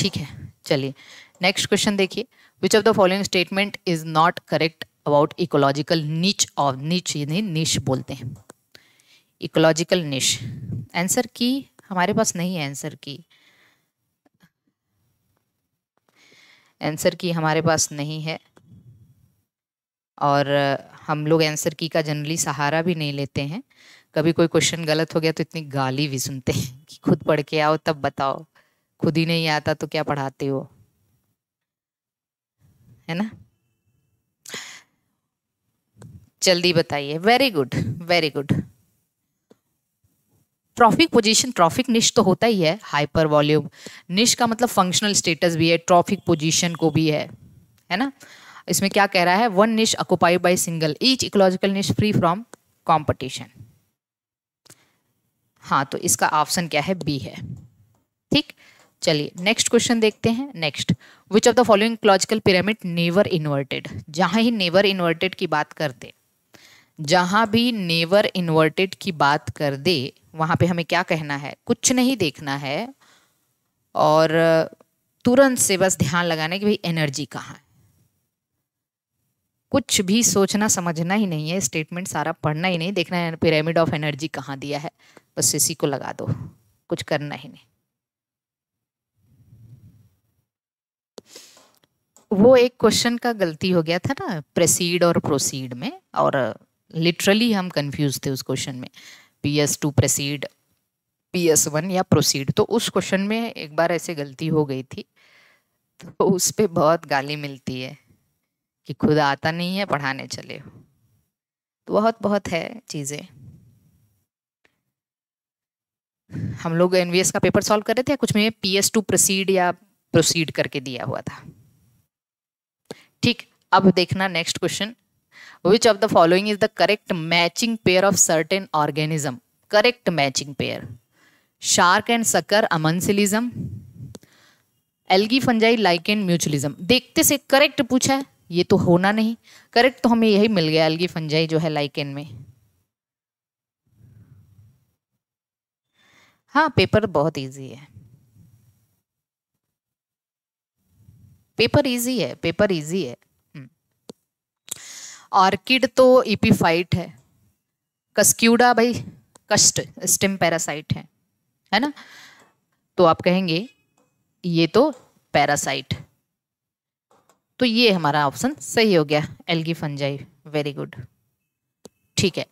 ठीक है चलिए नेक्स्ट क्वेश्चन देखिए which of the following statement is not correct about ecological niche of niche यानी niche बोलते हैं इकोलॉजिकल निश आंसर की हमारे पास नहीं है आंसर की आंसर की हमारे पास नहीं है और हम लोग आंसर की का जनरली सहारा भी नहीं लेते हैं कभी कोई क्वेश्चन गलत हो गया तो इतनी गाली भी सुनते हैं कि खुद पढ़ के आओ तब बताओ खुद ही नहीं आता तो क्या पढ़ाते हो है ना जल्दी बताइए very good very good trophic position trophic niche तो होता ही है हाइपर वॉल्यूम निश का मतलब फंक्शनल स्टेटस भी है ट्रॉफिक पोजीशन को भी है है ना इसमें क्या कह रहा है one niche occupied by single each ecological niche free from competition हाँ तो इसका ऑप्शन क्या है बी है ठीक चलिए नेक्स्ट क्वेश्चन देखते हैं next which of the following ecological pyramid never inverted जहाँ ही नेवर इन्वर्टेड की बात कर दे जहाँ भी नेवर इन्वर्टेड की बात कर दे वहाँ पे हमें क्या कहना है कुछ नहीं देखना है और तुरंत से बस ध्यान लगाना है कि भाई एनर्जी कहाँ है कुछ भी सोचना समझना ही नहीं है स्टेटमेंट सारा पढ़ना ही नहीं देखना है पिरामिड ऑफ एनर्जी कहाँ दिया है बस इसी को लगा दो कुछ करना ही नहीं वो एक क्वेश्चन का गलती हो गया था ना प्रेसीड और प्रोसीड में और लिटरली हम कंफ्यूज थे उस क्वेश्चन में P S two precede P S one या प्रोसीड तो उस क्वेश्चन में एक बार ऐसे गलती हो गई थी तो उस पर बहुत गाली मिलती है कि खुद आता नहीं है पढ़ाने चले हो तो बहुत बहुत है चीज़ें हम लोग एन का पेपर सॉल्व कर रहे थे कुछ में पी एस टू प्रोसीड या प्रोसीड करके दिया हुआ था ठीक अब देखना next question which of the following is the correct matching pair of certain organism correct matching pair shark and sucker amensalism algae fungi and mutualism देखते से करेक्ट पूछा है ये तो होना नहीं करेक्ट तो हमें यही मिल गया एल्गी फंजाई जो है लाइकेन में हाँ पेपर बहुत इजी है पेपर इजी है पेपर इजी है ऑर्किड hmm. तो इपीफाइट e है कस्क्यूडा भाई कष्ट स्टिम पैरासाइट है है ना तो आप कहेंगे ये तो पैरासाइट तो ये हमारा ऑप्शन सही हो गया एल्गी फंजाई वेरी गुड ठीक है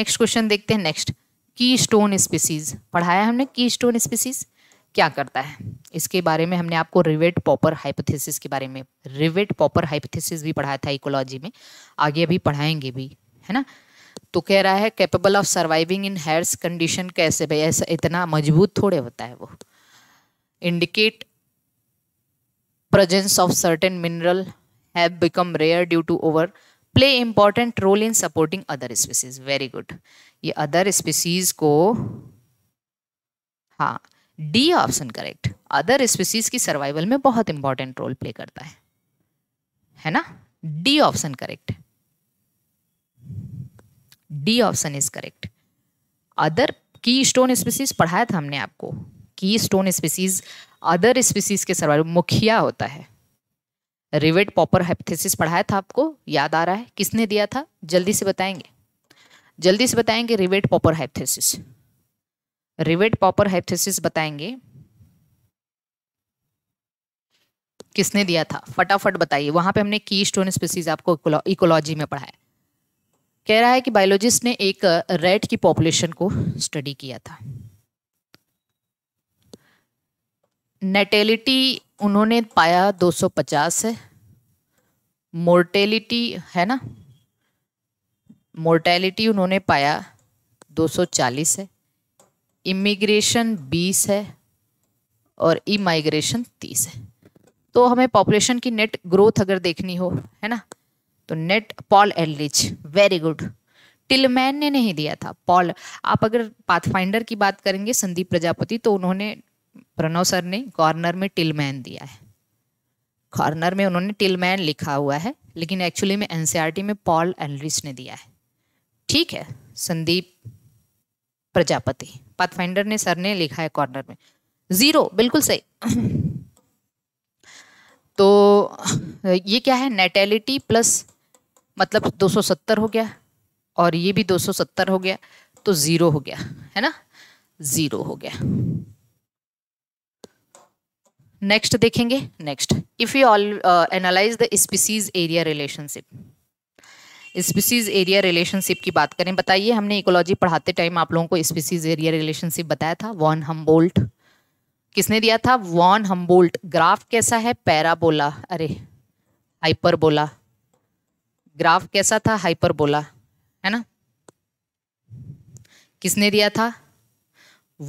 नेक्स्ट क्वेश्चन देखते हैं नेक्स्ट की स्टोन स्पीसीज पढ़ाया हमने की स्टोन स्पीसीज़ क्या करता है इसके बारे में हमने आपको रिवेट पॉपर हाइपोथेसिस के बारे में रिवेट पॉपर हाइपोथेसिस भी पढ़ाया था इकोलॉजी में आगे अभी पढ़ाएंगे भी है ना तो कह रहा है capable of surviving in harsh condition कैसे भाई ऐसा इतना मजबूत थोड़े होता है वो indicate presence of certain mineral have become rare due to over play important role in supporting other species very good ये अदर स्पीसीज को हाँ D option correct other species की सर्वाइवल में बहुत इंपॉर्टेंट रोल प्ले करता है है ना D option correct D option is correct other keystone species पढ़ाया था हमने आपको keystone species other species के सर्वाइवल मुखिया होता है रिवेट पॉपर हेप्थेसिस पढ़ाया था आपको याद आ रहा है किसने दिया था जल्दी से बताएंगे जल्दी से बताएंगे rivet popper hypothesis rivet popper hypothesis बताएंगे किसने दिया था फटाफट बताइए वहां पे हमने की स्टोन स्पीसीज आपको इकोलॉजी में पढ़ाया कह रहा है कि बायोलॉजिस्ट ने एक रेड की पॉपुलेशन को स्टडी किया था नेटेलिटी उन्होंने पाया 250 है मोर्टेलिटी है ना मोर्टेलिटी उन्होंने पाया 240 है इमिग्रेशन बीस है और ई माइग्रेशन तीस है तो हमें पॉपुलेशन की नेट ग्रोथ अगर देखनी हो है ना तो नेट Paul Ehrlich very good Tilman ने नहीं दिया था पॉल आप अगर पाथफाइंडर की बात करेंगे संदीप प्रजापति तो उन्होंने प्रणव सर ने कॉर्नर में टिलमैन दिया है कॉर्नर में उन्होंने टिलमैन लिखा हुआ है लेकिन एक्चुअली में एनसीईआरटी में पॉल एलरिच ने दिया है ठीक है संदीप प्रजापति पाथफाइंडर ने सर ने लिखा है कॉर्नर में जीरो बिल्कुल सही तो ये क्या है नेटेलिटी प्लस मतलब 270 हो गया और ये भी 270 हो गया तो ज़ीरो हो गया है ना ज़ीरो हो गया नेक्स्ट देखेंगे next if you all analyse the species area relationship species area relationship की बात करें बताइए हमने इकोलॉजी पढ़ाते टाइम आप लोगों को स्पीसीज एरिया रिलेशनशिप बताया था वॉन हम्बोल्ट किसने दिया था वॉन हम्बोल्ट ग्राफ कैसा है पैराबोला अरे हाइपरबोला ग्राफ कैसा था हाइपरबोला है ना किसने दिया था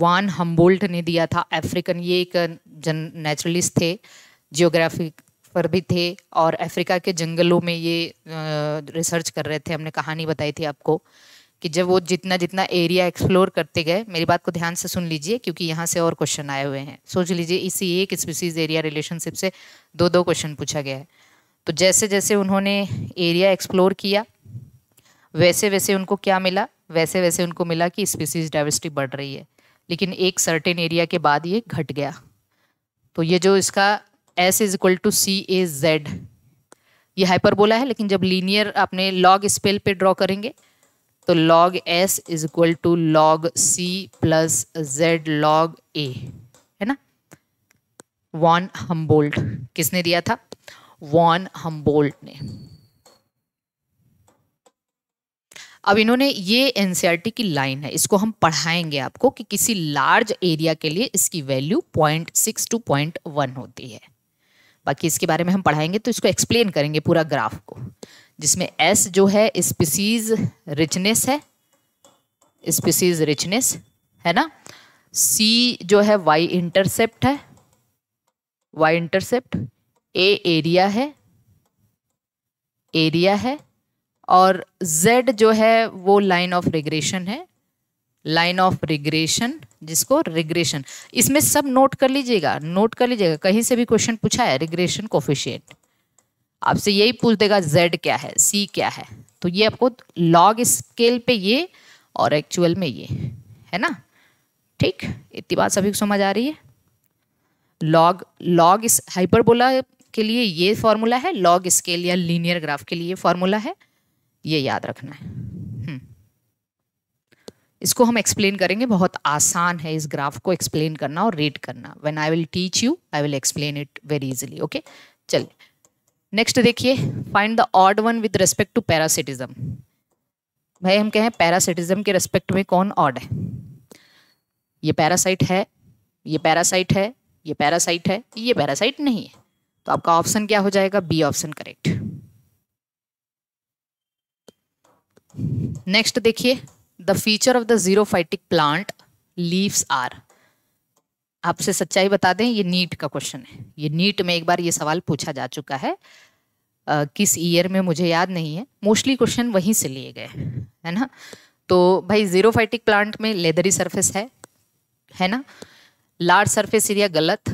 वान हम्बोल्ट ने दिया था अफ्रीकन ये एक जन नेचुरलिस्ट थे जियोग्राफिक पर भी थे और अफ्रीका के जंगलों में ये रिसर्च कर रहे थे हमने कहानी बताई थी आपको कि जब वो जितना जितना एरिया एक्सप्लोर करते गए मेरी बात को ध्यान से सुन लीजिए क्योंकि यहाँ से और क्वेश्चन आए हुए हैं सोच लीजिए इसी एक स्पीसीज एरिया रिलेशनशिप से दो दो क्वेश्चन पूछा गया है तो जैसे जैसे उन्होंने एरिया एक्सप्लोर किया वैसे वैसे उनको क्या मिला वैसे वैसे उनको मिला कि स्पीसीज डाइवर्सिटी बढ़ रही है लेकिन एक सर्टेन एरिया के बाद ये घट गया तो ये जो इसका S is equal to C A Z ये हाइपरबोला है लेकिन जब लीनियर आपने लॉग स्पेल पे ड्रॉ करेंगे तो log S is equal to log C plus Z log A है ना वॉन हम्बोल्ट किसने दिया था वॉन हम्बोल्ट ने अब इन्होंने ये एनसीईआरटी e की लाइन है इसको हम पढ़ाएंगे आपको कि किसी लार्ज एरिया के लिए इसकी value point six to point one होती है बाकी इसके बारे में हम पढ़ाएंगे तो इसको एक्सप्लेन करेंगे पूरा ग्राफ को जिसमें एस जो है स्पीसीज रिचनेस है स्पीसीज रिचनेस है ना सी जो है वाई इंटरसेप्ट है वाई इंटरसेप्ट ए एरिया है एरिया है और जेड जो है वो लाइन ऑफ रिग्रेशन है लाइन ऑफ रिग्रेशन जिसको रिग्रेशन इसमें सब नोट कर लीजिएगा नोट कर लीजिएगा कहीं से भी क्वेश्चन पूछा है रिग्रेशन कोफिशियंट आपसे यही पूछ देगा जेड क्या है सी क्या है तो ये आपको लॉग स्केल पे ये और एक्चुअल में ये है ना ठीक इतनी बात सभी को समझ आ रही है लॉग लॉग इस हाइपरबोला के लिए ये फॉर्मूला है लॉग स्केल या लीनियर ग्राफ के लिए फॉर्मूला है ये याद रखना है इसको हम एक्सप्लेन करेंगे बहुत आसान है इस ग्राफ को एक्सप्लेन करना और रीड करना when I will teach you I will explain it very easily okay चलिए नेक्स्ट देखिए find the odd one with respect to parasitism भाई हम कहें पैरासिटिज्म के रेस्पेक्ट में कौन ऑड है ये पैरासाइट है ये पैरासाइट है ये पैरासाइट है ये पैरासाइट नहीं है तो आपका ऑप्शन क्या हो जाएगा बी ऑप्शन करेक्ट नेक्स्ट देखिए the feature of the xerophytic plant leaves are आपसे सच्चाई बता दें ये नीट का क्वेश्चन है ये नीट में एक बार ये सवाल पूछा जा चुका है Uh, किस ईयर में मुझे याद नहीं है मोस्टली क्वेश्चन वहीं से लिए गए है ना तो भाई जीरोफाइटिक प्लांट में लेदरी सरफेस है है ना लार्ज सरफेस एरिया गलत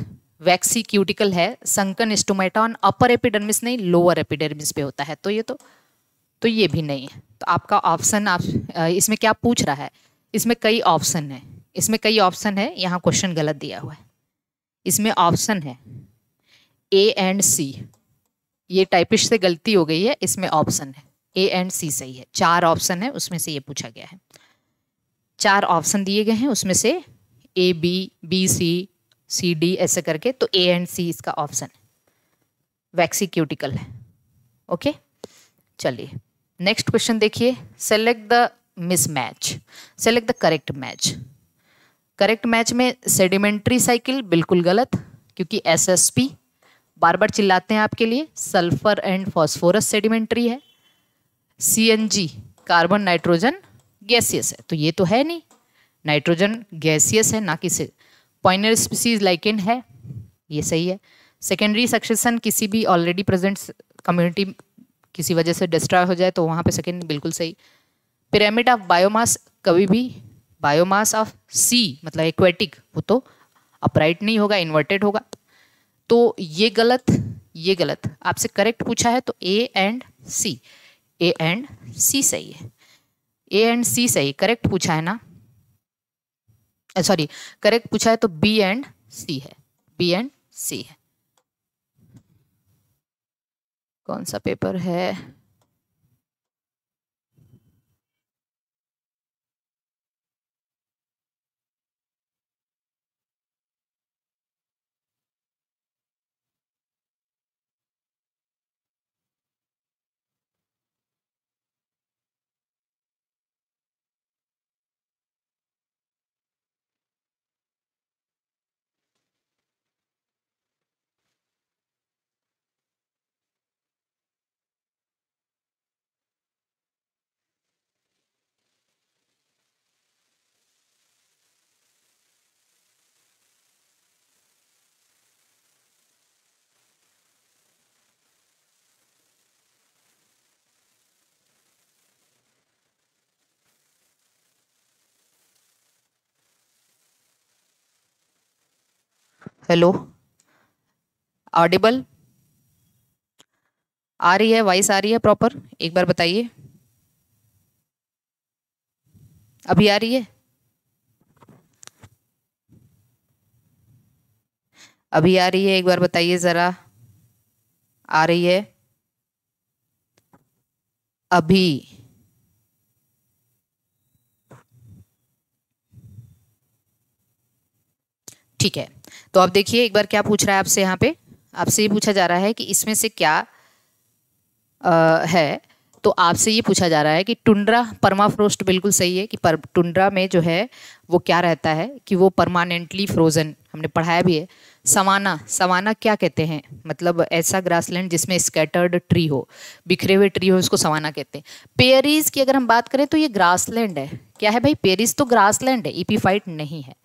वैक्सी क्यूटिकल है sunken stomata on upper epidermis नहीं लोअर एपिडर्मिस पे होता है तो ये तो तो ये भी नहीं है तो आपका ऑप्शन आप इसमें क्या पूछ रहा है इसमें कई ऑप्शन है इसमें कई ऑप्शन है यहाँ क्वेश्चन गलत दिया हुआ है इसमें ऑप्शन है ए एंड सी ये टाइपिश से गलती हो गई है इसमें ऑप्शन है ए एंड सी सही है चार ऑप्शन है उसमें से ये पूछा गया है चार ऑप्शन दिए गए हैं उसमें से A B B C C D ऐसे करके तो ए एंड सी इसका ऑप्शन है वैक्सीक्यूटिकल है ओके चलिए नेक्स्ट क्वेश्चन देखिए select the mismatch select the correct match correct match में सेडिमेंट्री साइकिल बिल्कुल गलत क्योंकि एसएसपी बार बार चिल्लाते हैं आपके लिए सल्फर एंड फॉस्फोरस सेडिमेंट्री है सीएनजी कार्बन नाइट्रोजन गैसियस है तो ये तो है नहीं नाइट्रोजन गैसियस है ना कि पॉइनर स्पीसीज लाइकेन है ये सही है सेकेंडरी सक्सेसन किसी भी ऑलरेडी प्रेजेंट कम्युनिटी किसी वजह से डिस्ट्रॉय हो जाए तो वहाँ पे सेकेंड बिल्कुल सही पिरामिड ऑफ बायोमास कभी भी बायोमास ऑफ सी मतलब एक्वेटिक वो तो अपराइट नहीं होगा इन्वर्टेड होगा तो ये गलत ये गलत आपसे करेक्ट पूछा है तो A and C A and सी सही है ए एंड सी सही करेक्ट पूछा है ना सॉरी करेक्ट पूछा है तो बी एंड सी है बी एंड सी है कौन सा पेपर है हेलो ऑडिबल आ रही है वॉइस आ रही है प्रॉपर एक बार बताइए अभी आ रही है अभी आ रही है एक बार बताइए ज़रा आ रही है अभी ठीक है तो आप देखिए एक बार क्या पूछ रहा है आपसे यहाँ पे आपसे ये पूछा जा रहा है कि इसमें से क्या आ, है तो आपसे ये पूछा जा रहा है कि टुंड्रा परमाफ्रोस्ट बिल्कुल सही है कि पर टुंड्रा में जो है वो क्या रहता है कि वो परमानेंटली फ्रोजन हमने पढ़ाया भी है सवाना सवाना क्या कहते हैं मतलब ऐसा ग्रासलैंड जिसमें स्कैटर्ड ट्री हो बिखरे हुए ट्री हो उसको सवाना कहते हैं पेरीज की अगर हम बात करें तो ये ग्रासलैंड है क्या है भाई पेरीज तो ग्रासलैंड है ईपीफाइट e नहीं है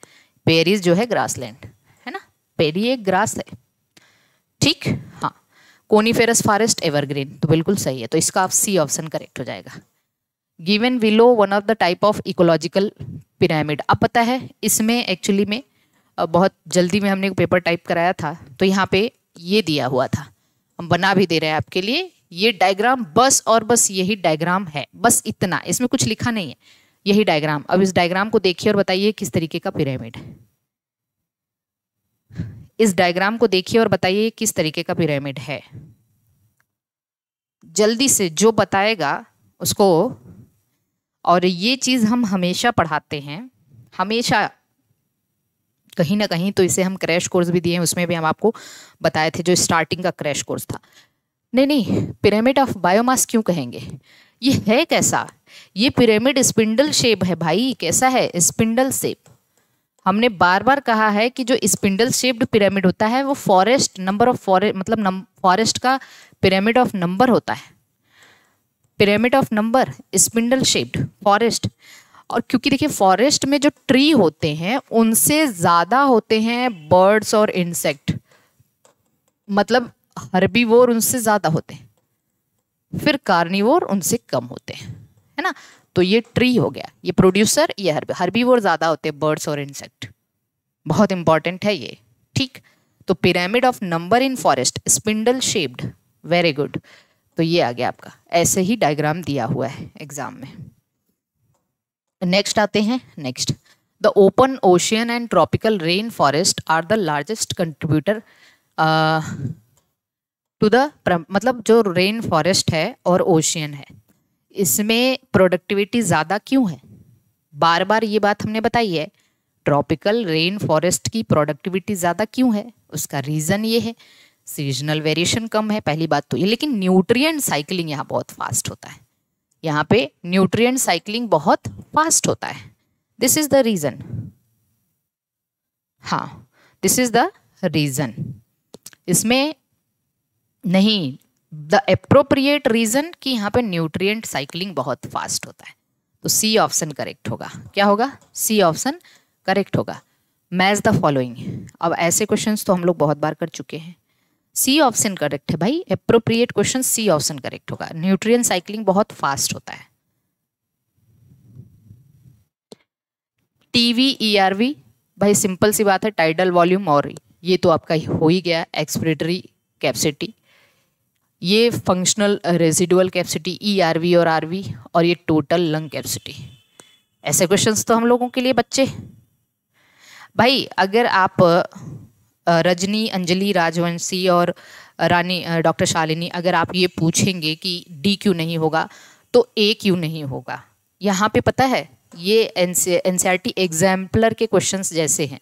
पेरीज जो है ग्रासलैंड है ना पेरी एक ग्रास है ठीक हाँ कोनीफेरस फॉरेस्ट एवरग्रीन तो बिल्कुल सही है तो इसका आप सी ऑप्शन करेक्ट हो जाएगा given below one of the type of ecological pyramid अब पता है इसमें एक्चुअली में बहुत जल्दी में हमने पेपर टाइप कराया था तो यहाँ पे ये दिया हुआ था हम बना भी दे रहे हैं आपके लिए ये डायग्राम बस और बस यही डायग्राम है बस इतना इसमें कुछ लिखा नहीं है यही डायग्राम अब इस डायग्राम को देखिए और बताइए किस तरीके का पिरामिड इस डायग्राम को देखिए और बताइए किस तरीके का पिरामिड है जल्दी से जो बताएगा उसको और ये चीज़ हम हमेशा पढ़ाते हैं हमेशा कहीं ना कहीं तो इसे हम क्रैश कोर्स भी दिए हैं उसमें भी हम आपको बताए थे जो स्टार्टिंग का क्रैश कोर्स था नहीं नहीं पिरामिड ऑफ बायोमास क्यों कहेंगे ये है कैसा ये पिरामिड स्पिंडल शेप है भाई कैसा है स्पिंडल शेप हमने बार बार कहा है कि जो स्पिंडल शेप्ड पिरामिड होता है वो फॉरेस्ट नंबर ऑफ फॉरेस्ट मतलब फॉरेस्ट का पिरामिड ऑफ नंबर होता है pyramid of number spindle shaped forest और क्योंकि देखिए फॉरेस्ट में जो ट्री होते हैं उनसे ज़्यादा होते हैं बर्ड्स और इंसेक्ट मतलब हर्बीवोर उनसे ज़्यादा होते हैं फिर कार्निवोर उनसे कम होते हैं है ना तो ये ट्री हो गया ये प्रोड्यूसर ये हर्बी हर्बीवोर ज़्यादा होते हैं बर्ड्स और इंसेक्ट बहुत इंपॉर्टेंट है ये ठीक तो pyramid of number in forest spindle shaped very good तो ये आ गया आपका ऐसे ही डायग्राम दिया हुआ है एग्जाम में नेक्स्ट आते हैं next the open ocean and tropical rain forest are the largest contributor to the मतलब जो रेन फॉरेस्ट है और ओशियन है इसमें प्रोडक्टिविटी ज़्यादा क्यों है बार बार ये बात हमने बताई है ट्रॉपिकल रेन फॉरेस्ट की प्रोडक्टिविटी ज़्यादा क्यों है उसका रीज़न ये है सीजनल वेरिएशन कम है पहली बात तो ये लेकिन न्यूट्रिएंट साइकिलिंग यहाँ बहुत फास्ट होता है यहाँ पे न्यूट्रिएंट साइकिलिंग बहुत फास्ट होता है दिस इज़ द रीज़न हाँ दिस इज़ द रीज़न इसमें नहीं द अप्रोप्रिएट रीजन कि यहाँ पे न्यूट्रिएंट साइकिलिंग बहुत फास्ट होता है तो सी ऑप्शन करेक्ट होगा क्या होगा सी ऑप्शन करेक्ट होगा मैज द फॉलोइंग अब ऐसे क्वेश्चन तो हम लोग बहुत बार कर चुके हैं सी ऑप्शन करेक्ट है भाई appropriate question C option correct होगा न्यूट्रिएंट साइकिलिंग बहुत फास्ट होता है टीवी ईआरवी e भाई सिंपल सी बात है टाइडल वॉल्यूम और ये तो आपका हो ही गया एक्सप्रेटरी कैपेसिटी ये functional residual capacity E R V और आर वी और ये टोटल लंग कैपेसिटी ऐसे क्वेश्चंस तो हम लोगों के लिए बच्चे भाई अगर आप uh, uh, रजनी अंजलि राजवंशी और uh, रानी डॉक्टर शालिनी अगर आप ये पूछेंगे कि डी क्यों नहीं होगा तो ए क्यों नहीं होगा यहाँ पे पता है ये N C R T exemplar के क्वेश्चन जैसे हैं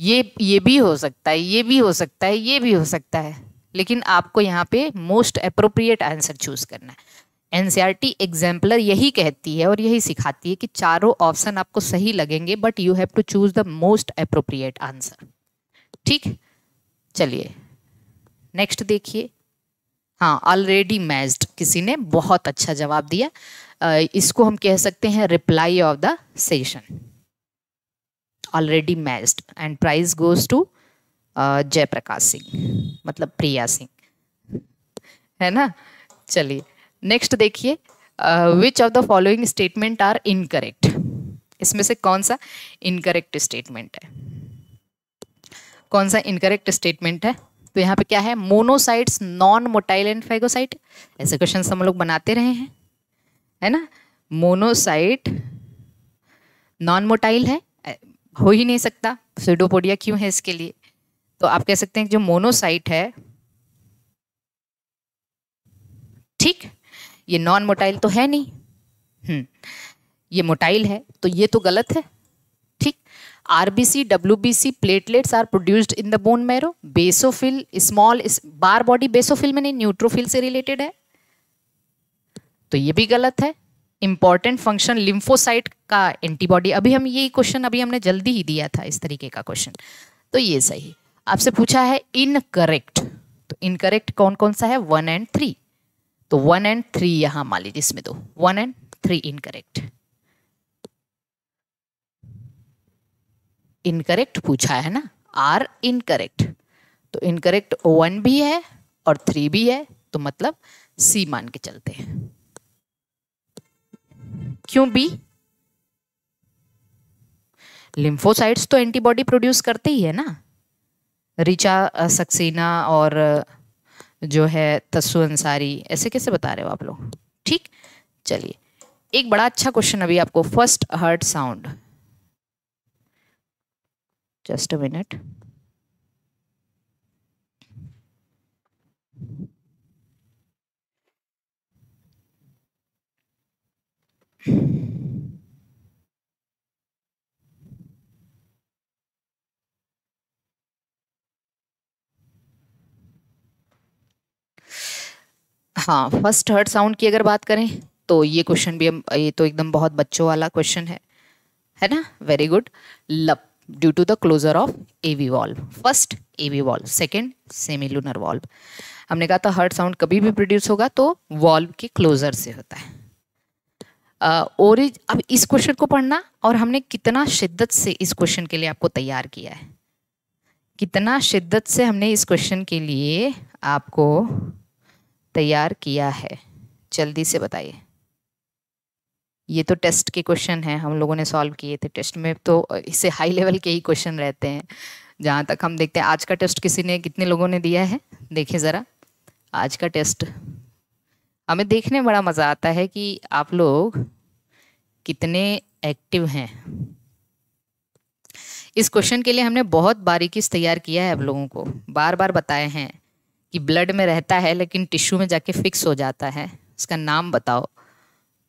ये ये भी हो सकता है ये भी हो सकता है ये भी हो सकता है लेकिन आपको यहाँ पे मोस्ट अप्रोप्रिएट आंसर चूज करना है एनसीईआरटी एग्जाम्पलर e यही कहती है और यही सिखाती है कि चारों ऑप्शन आपको सही लगेंगे but you have to choose the most appropriate answer ठीक चलिए नेक्स्ट देखिए हाँ ऑलरेडी मैस्ड किसी ने बहुत अच्छा जवाब दिया इसको हम कह सकते हैं reply of the session already missed and prize goes to Jayprakash Singh मतलब प्रिया सिंह है ना चलिए नेक्स्ट देखिए which of the following statement are incorrect इसमें से कौन सा इनकरेक्ट स्टेटमेंट है कौन सा इनकरेक्ट स्टेटमेंट है तो यहाँ पे क्या है monocytes non motile and phagocyte ऐसे क्वेश्चन हम लोग बनाते रहे हैं है ना मोनोसाइट नॉन मोटाइल है हो ही नहीं सकता स्यूडोपोडिया क्यों है इसके लिए तो आप कह सकते हैं जो मोनोसाइट है ठीक ये नॉन मोटाइल तो है नहीं हम्म ये मोटाइल है तो ये तो गलत है ठीक RBC WBC platelets are produced in the bone marrow basophil small bar body basophil में नहीं न्यूट्रोफिल से रिलेटेड है तो ये भी गलत है इंपॉर्टेंट फंक्शन लिम्फोसाइट का एंटीबॉडी अभी हम यही क्वेश्चन अभी हमने जल्दी ही दिया था इस तरीके का क्वेश्चन तो ये सही आपसे पूछा है इनकरेक्ट तो इनकरेक्ट कौन कौन सा है वन एंड थ्री तो वन एंड थ्री यहां मान लीजिए इसमें दो one and three incorrect incorrect पूछा है ना आर इनकरेक्ट तो इनकरेक्ट वन भी है और थ्री भी है तो मतलब सी मान के चलते हैं क्यों बी लिम्फोसाइट्स तो एंटीबॉडी प्रोड्यूस करते ही है ना रिचा सक्सेना और जो है तस्सु अंसारी ऐसे कैसे बता रहे हो आप लोग ठीक चलिए एक बड़ा अच्छा क्वेश्चन अभी आपको first heart sound just a minute हाँ फर्स्ट हर्ड साउंड की अगर बात करें तो ये क्वेश्चन भी ये तो एकदम बहुत बच्चों वाला क्वेश्चन है है ना very good lub due to the closure of A V valve first A V valve second semilunar valve हमने कहा था हर्ड साउंड कभी भी प्रोड्यूस होगा तो वॉल्व के क्लोजर से होता है ओरिज uh, अब इस क्वेश्चन को पढ़ना और हमने कितना शिद्दत से इस क्वेश्चन के लिए आपको तैयार किया है कितना शिद्दत से हमने इस क्वेश्चन के लिए आपको तैयार किया है जल्दी से बताइए ये तो टेस्ट के क्वेश्चन हैं हम लोगों ने सॉल्व किए थे टेस्ट में तो इससे हाई लेवल के ही क्वेश्चन रहते हैं जहाँ तक हम देखते हैं आज का टेस्ट किसी ने कितने लोगों ने दिया है देखिए ज़रा आज का टेस्ट हमें देखने में बड़ा मज़ा आता है कि आप लोग कितने एक्टिव हैं इस क्वेश्चन के लिए हमने बहुत बारीकी से तैयार किया है आप लोगों को बार बार बताए हैं कि ब्लड में रहता है लेकिन टिश्यू में जाके फिक्स हो जाता है उसका नाम बताओ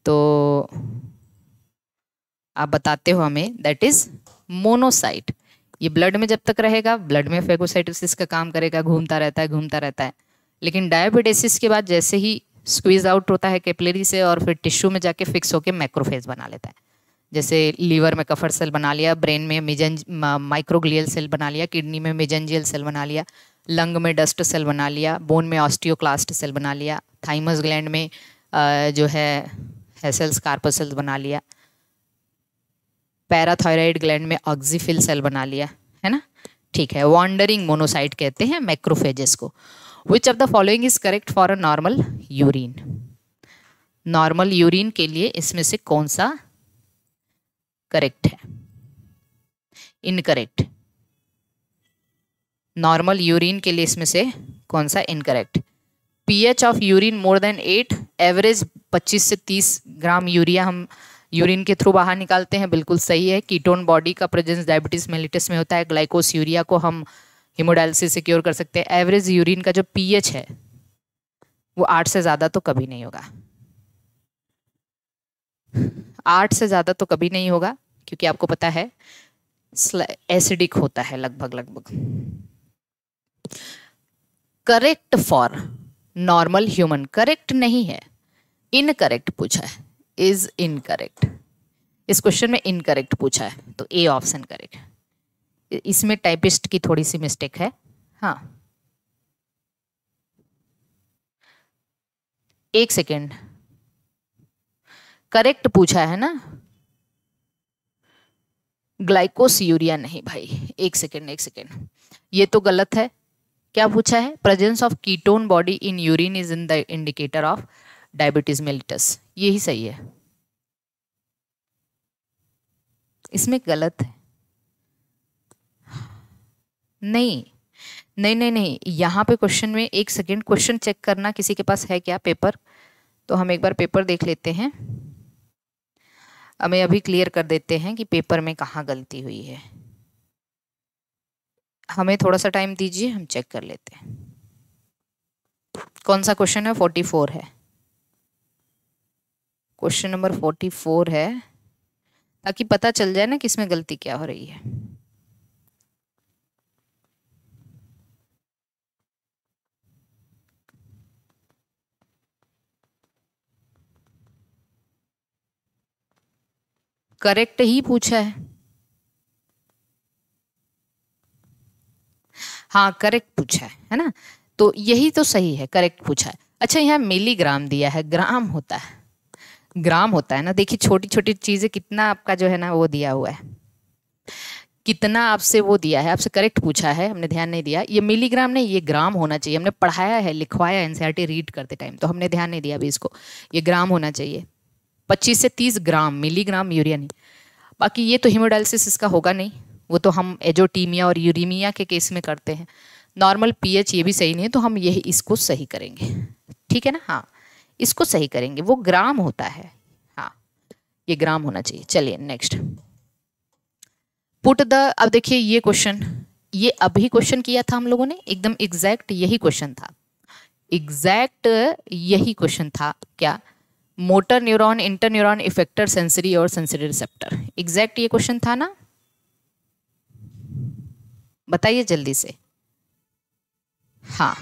तो आप बताते हो हमें दैट इज़ मोनोसाइट ये ब्लड में जब तक रहेगा ब्लड में फेगोसाइटोसिस का काम करेगा घूमता रहता है घूमता रहता है लेकिन डायबिटेसिस के बाद जैसे ही स्क्वीज आउट होता है कैपिलरी से और फिर टिश्यू में जाके फिक्स होकर मैक्रोफेज बना लेता है जैसे लीवर में कफर सेल बना लिया ब्रेन में मिजन माइक्रोग्लियल सेल बना लिया किडनी में मिजनजियल सेल बना लिया लंग में डस्ट सेल बना लिया बोन में ऑस्टियोक्लास्ट सेल बना लिया थाइमस ग्लैंड में जो है हेसेल्स कार्पस सेल्स बना लिया पैराथायराइड ग्लैंड में ऑक्सीफिल सेल बना लिया है ना ठीक है वॉन्डरिंग मोनोसाइट कहते हैं मैक्रोफेजेस को which of the following is correct for a normal urine normal urine के लिए इसमें से कौन सा करेक्ट है इनकरेक्ट नॉर्मल यूरिन के लिए इसमें से कौन सा incorrect pH of urine more than eight average 25 से 30 ग्राम यूरिया हम यूरिन के थ्रू बाहर निकालते हैं बिल्कुल सही है कीटोन बॉडी का प्रेजेंस डायबिटीज मेलिटस में होता है ग्लाइकोस यूरिया को हम हीमोडायलिसिस से क्योर कर सकते हैं एवरेज यूरिन का जो पीएच है वो आठ से ज़्यादा तो कभी नहीं होगा आठ से ज़्यादा तो कभी नहीं होगा क्योंकि आपको पता है एसिडिक होता है लगभग लगभग correct for normal human correct नहीं है इनकरेक्ट पूछा है इज इनकरेक्ट इस क्वेश्चन में इनकरेक्ट पूछा है तो ए ऑप्शन करेक्ट इसमें टाइपिस्ट की थोड़ी सी मिस्टेक है हाँ एक सेकेंड करेक्ट पूछा है ना ग्लाइकोस यूरिया नहीं भाई एक सेकेंड एक सेकेंड ये तो गलत है क्या पूछा है presence of ketone body in urine is in the indicator of diabetes mellitus ये ही सही है इसमें गलत है नहीं नहीं नहीं नहीं यहाँ पे क्वेश्चन में एक सेकेंड क्वेश्चन चेक करना किसी के पास है क्या पेपर तो हम एक बार पेपर देख लेते हैं हमें अभी क्लियर कर देते हैं कि पेपर में कहाँ गलती हुई है हमें थोड़ा सा टाइम दीजिए हम चेक कर लेते हैं कौन सा क्वेश्चन है फोर्टी फोर है क्वेश्चन नंबर फोर्टी फोर है ताकि पता चल जाए ना किसमें गलती क्या हो रही है करेक्ट ही पूछा है हाँ करेक्ट पूछा है है ना तो यही तो सही है करेक्ट पूछा है अच्छा यहाँ मिलीग्राम दिया है ग्राम होता है ग्राम होता है ना देखिए छोटी छोटी चीज़ें कितना आपका जो है ना वो दिया हुआ है कितना आपसे वो दिया है आपसे करेक्ट पूछा है हमने ध्यान नहीं दिया ये मिलीग्राम नहीं ये ग्राम होना चाहिए हमने पढ़ाया है लिखवाया एन रीड करते टाइम तो हमने ध्यान नहीं दिया अभी इसको ये ग्राम होना चाहिए पच्चीस से तीस ग्राम मिलीग्राम यूरिया नहीं बाकी ये तो हिमोडाइलिस इसका होगा नहीं वो तो हम एजोटीमिया और यूरीमिया के केस में करते हैं नॉर्मल पीएच ये भी सही नहीं है तो हम यही इसको सही करेंगे ठीक है ना हाँ इसको सही करेंगे वो ग्राम होता है हाँ ये ग्राम होना चाहिए चलिए नेक्स्ट पुट द अब देखिए ये क्वेश्चन ये अभी क्वेश्चन किया था हम लोगों ने एकदम एग्जैक्ट यही क्वेश्चन था एग्जैक्ट यही क्वेश्चन था क्या motor neuron inter neuron effector sensory और सेंसरी रिसेप्टर एग्जैक्ट ये क्वेश्चन था ना बताइए जल्दी से हाँ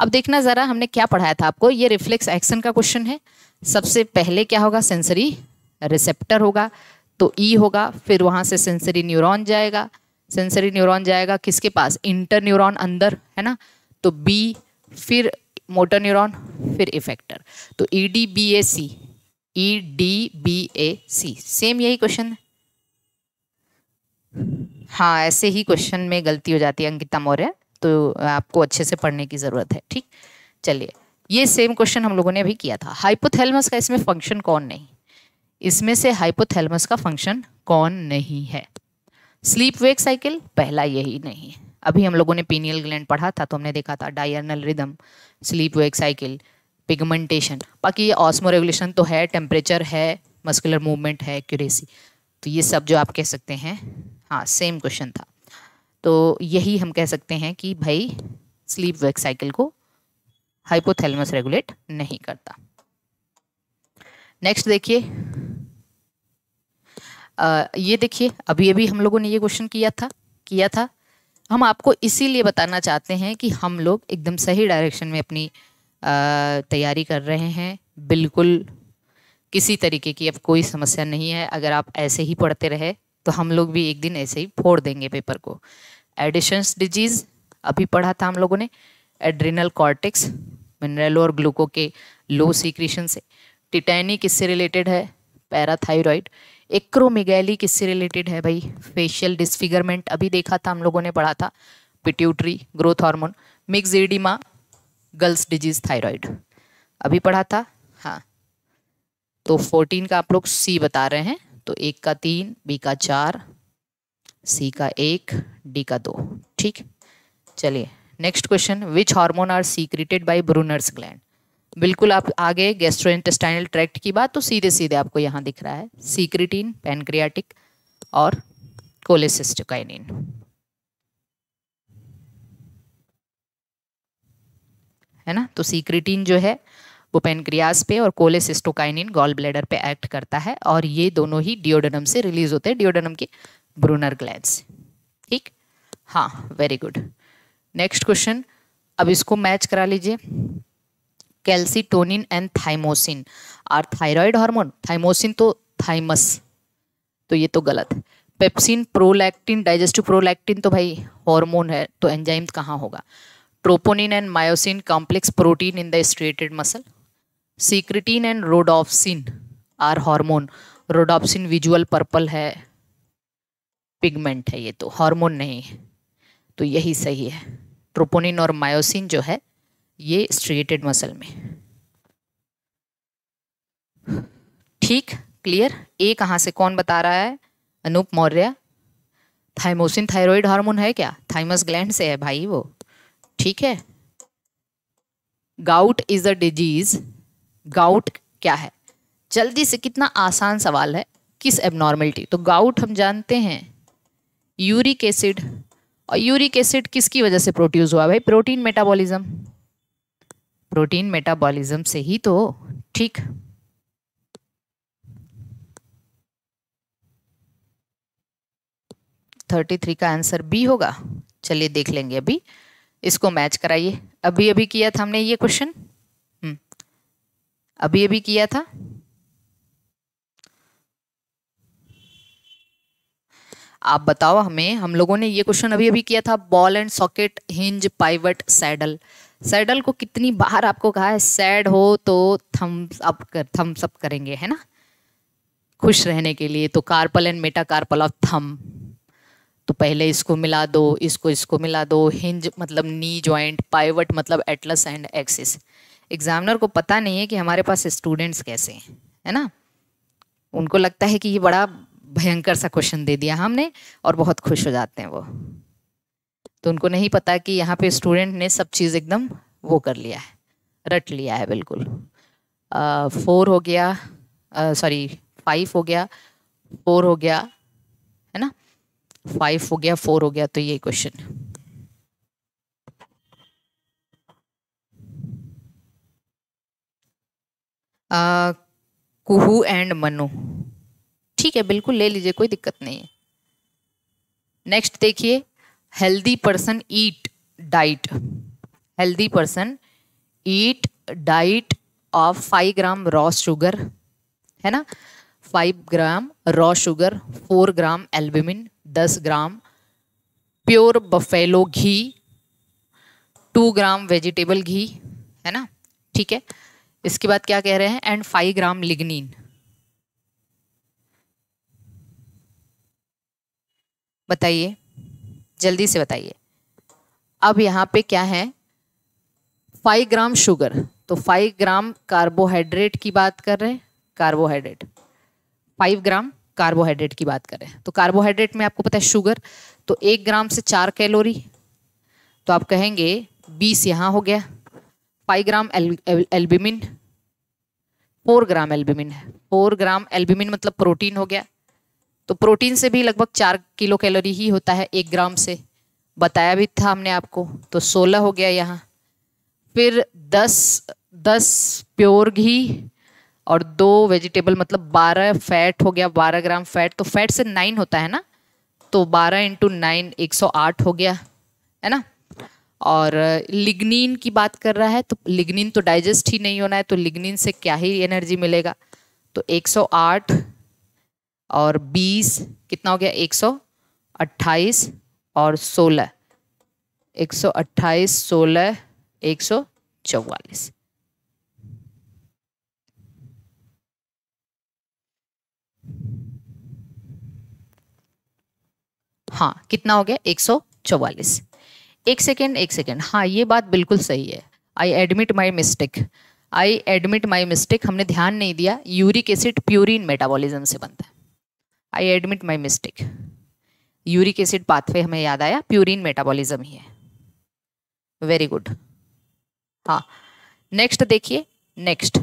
अब देखना ज़रा हमने क्या पढ़ाया था आपको ये रिफ्लेक्स एक्शन का क्वेश्चन है सबसे पहले क्या होगा सेंसरी रिसेप्टर होगा तो ई e होगा फिर वहां से सेंसरी न्यूरॉन जाएगा सेंसरी न्यूरॉन जाएगा किसके पास इंटर न्यूरॉन अंदर है ना तो बी फिर मोटर न्यूरॉन फिर इफेक्टर तो E D B A C E D B A C same यही क्वेश्चन है हाँ ऐसे ही क्वेश्चन में गलती हो जाती है अंकिता मौर्य तो आपको अच्छे से पढ़ने की ज़रूरत है ठीक चलिए ये सेम क्वेश्चन हम लोगों ने अभी किया था हाइपोथेलमस का इसमें फंक्शन कौन नहीं इसमें से हाइपोथेलमस का फंक्शन कौन नहीं है स्लीप वेक साइकिल पहला यही नहीं अभी हम लोगों ने पीनियल ग्लैंड पढ़ा था तो हमने देखा था diurnal rhythm sleep wake cycle pigmentation बाकी ये ऑस्मो रेगुलेशन तो है टेम्परेचर है मस्कुलर मूवमेंट है एक्यूरेसी तो ये सब जो आप कह सकते हैं हाँ सेम क्वेश्चन था तो यही हम कह सकते हैं कि भाई स्लीप वेक साइकिल को हाइपोथैलेमस रेगुलेट नहीं करता नेक्स्ट देखिए ये देखिए अभी अभी हम लोगों ने ये क्वेश्चन किया था किया था हम आपको इसीलिए बताना चाहते हैं कि हम लोग एकदम सही डायरेक्शन में अपनी तैयारी कर रहे हैं बिल्कुल किसी तरीके की अब कोई समस्या नहीं है अगर आप ऐसे ही पढ़ते रहे तो हम लोग भी एक दिन ऐसे ही फोड़ देंगे पेपर को एडिशंस डिजीज अभी पढ़ा था हम लोगों ने एड्रिनल कॉर्टिक्स मिनरल और ग्लूको के लो सीक्रेशन से टिटैनी किससे रिलेटेड है पैराथायरॉयड एक्रोमिगैली किससे रिलेटेड है भाई फेशियल डिसफिगरमेंट अभी देखा था हम लोगों ने पढ़ा था pituitary growth hormone myxoedema Graves disease thyroid अभी पढ़ा था हाँ तो फोर्टीन का आप लोग सी बता रहे हैं तो एक का तीन बी का चार सी का एक डी का दो ठीक चलिए next question which hormone are secreted by Brunner's gland बिल्कुल आप आगे इंटेस्टाइनल ट्रैक्ट की बात तो सीधे सीधे आपको यहाँ दिख रहा है सीक्रिटीन पेनक्रियाटिक और कोलेसिस्टिकाइनिन है ना तो सीक्रिटीन जो है वो पेनक्रियाज पे और कोलेसिस्टोकाइनिन गॉल ब्लेडर पे एक्ट करता है और ये दोनों ही डिओडनम से रिलीज होते हैं डिओडनम के ब्रूनर ग्लैंड ठीक हाँ वेरी गुड नेक्स्ट क्वेश्चन अब इसको मैच करा लीजिए calcitonin and thymosin are thyroid hormone thymosin तो थाइमस तो ये तो गलत पेप्सिन प्रोलैक्टिन डाइजेस्टिव प्रोलैक्टिन तो भाई हार्मोन है तो एंजाइम कहाँ होगा troponin and myosin complex protein in the striated muscle secretin and rhodopsin are hormone rhodopsin visual purple है पिगमेंट है ये तो हार्मोन नहीं तो यही सही है ट्रोपोनिन और मायोसिन जो है ये स्ट्रिएटेड मसल में ठीक क्लियर ए कहाँ से कौन बता रहा है Anoop Maurya thymosin thyroid hormone है क्या थाइमस ग्लैंड से है भाई वो ठीक है gout is a disease gout क्या है जल्दी से कितना आसान सवाल है किस एबनॉर्मलिटी तो गाउट हम जानते हैं यूरिक एसिड और यूरिक एसिड किसकी वजह से प्रोड्यूस हुआ भाई प्रोटीन मेटाबॉलिज्म प्रोटीन मेटाबॉलिज्म से ही तो ठीक थर्टी थ्री का आंसर बी होगा चलिए देख लेंगे अभी इसको मैच कराइए अभी अभी किया था हमने ये क्वेश्चन अभी अभी किया था आप बताओ हमें हम लोगों ने ये क्वेश्चन अभी अभी किया था ball and socket hinge pivot saddle saddle को कितनी बार आपको कहा है सैड हो तो थम्स अप कर थम्स अप करेंगे है ना खुश रहने के लिए तो carpal and metacarpal of thumb तो पहले इसको मिला दो इसको इसको मिला दो हिंज मतलब नी ज्वाइंट पाइवट मतलब एटलस एंड एक्सिस एग्जामिनर को पता नहीं है कि हमारे पास स्टूडेंट्स कैसे हैं है ना उनको लगता है कि ये बड़ा भयंकर सा क्वेश्चन दे दिया हमने और बहुत खुश हो जाते हैं वो तो उनको नहीं पता कि यहाँ पे स्टूडेंट ने सब चीज़ एकदम वो कर लिया है रट लिया है बिल्कुल फोर हो गया सॉरी फाइव हो गया फोर हो गया है ना फाइव हो गया फोर हो गया तो ये क्वेश्चन कुहू एंड मनु ठीक है बिल्कुल ले लीजिए कोई दिक्कत नहीं है नेक्स्ट देखिए healthy person eat diet healthy person eat diet of five gram raw sugar है ना five gram raw sugar four gram albumin दस gram pure buffalo ghee two gram vegetable ghee है ना ठीक है इसके बाद क्या कह रहे हैं एंड फाइव ग्राम लिग्निन बताइए जल्दी से बताइए अब यहाँ पे क्या है फाइव ग्राम शुगर तो फाइव ग्राम कार्बोहाइड्रेट की बात कर रहे हैं कार्बोहाइड्रेट फाइव ग्राम कार्बोहाइड्रेट की बात कर रहे हैं तो कार्बोहाइड्रेट में आपको पता है शुगर तो एक ग्राम से चार कैलोरी तो आप कहेंगे बीस यहाँ हो गया फाइव ग्राम एल, एल, एल्बिमिन फोर ग्राम एल्ब्यूमिन है फोर ग्राम एल्बुमिन मतलब प्रोटीन हो गया तो प्रोटीन से भी लगभग चार किलो कैलोरी ही होता है एक ग्राम से बताया भी था हमने आपको तो सोलह हो गया यहाँ फिर दस दस प्योर घी और दो वेजिटेबल मतलब बारह फैट हो गया बारह ग्राम फैट तो फैट से नाइन होता है ना तो बारह इंटू नाइन एक सौ आठ हो गया है ना और लिग्निन की बात कर रहा है तो लिग्निन तो डाइजेस्ट ही नहीं होना है तो लिग्निन से क्या ही एनर्जी मिलेगा तो 108 और 20 कितना हो गया 128 और 16 128 16 144 हाँ कितना हो गया 144 एक सेकेंड एक सेकेंड हाँ ये बात बिल्कुल सही है I admit my mistake I admit my mistake हमने ध्यान नहीं दिया यूरिक एसिड प्यूरिन मेटाबॉलिज्म से बनता है I admit my mistake uric acid pathway हमें याद आया प्यूरिन मेटाबॉलिज्म ही है वेरी गुड हाँ नेक्स्ट देखिए next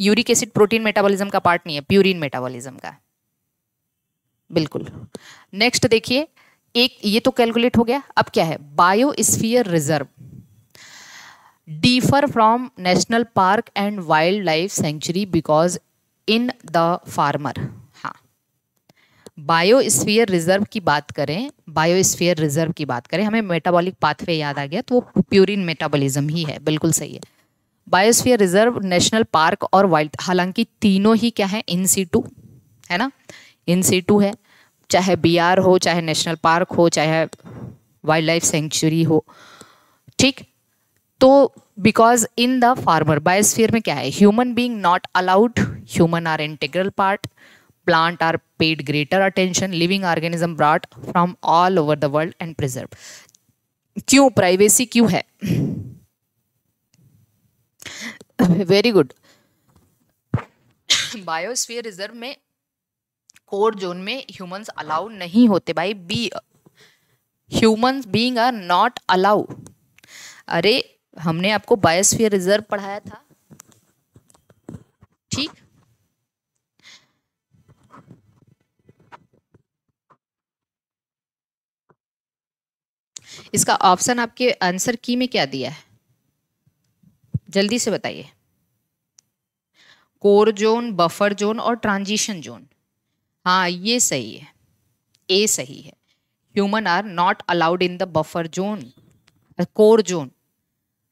uric acid protein metabolism का पार्ट नहीं है प्यूरिन मेटाबॉलिज्म का बिल्कुल नेक्स्ट देखिए एक ये तो कैलकुलेट हो गया अब क्या है biosphere reserve differ from national park and wildlife sanctuary because in the former हाँ बायोस्फीयर रिजर्व की बात करें बायोस्फीयर रिजर्व की बात करें हमें मेटाबॉलिक पाथवे याद आ गया तो वो प्यूरिन मेटाबॉलिज्म ही है बिल्कुल सही है बायोस्फीयर रिजर्व नेशनल पार्क और वाइल्ड हालांकि तीनों ही क्या है इन सी टू है ना इन सी टू है चाहे बी हो चाहे नेशनल पार्क हो चाहे वाइल्ड लाइफ सेंचुरी हो ठीक तो because in the former biosphere में क्या है human being not allowed human are integral part plant are paid greater attention living organism brought from all over the world and preserve क्यों privacy क्यों है very good biosphere reserve में core zone में humans allow नहीं होते भाई B humans being are not allow अरे हमने आपको बायोस्फीयर रिजर्व पढ़ाया था ठीक इसका ऑप्शन आपके आंसर की में क्या दिया है जल्दी से बताइए कोर जोन बफर जोन और ट्रांजिशन जोन हाँ ये सही है ए सही है human are not allowed in the buffer zone core zone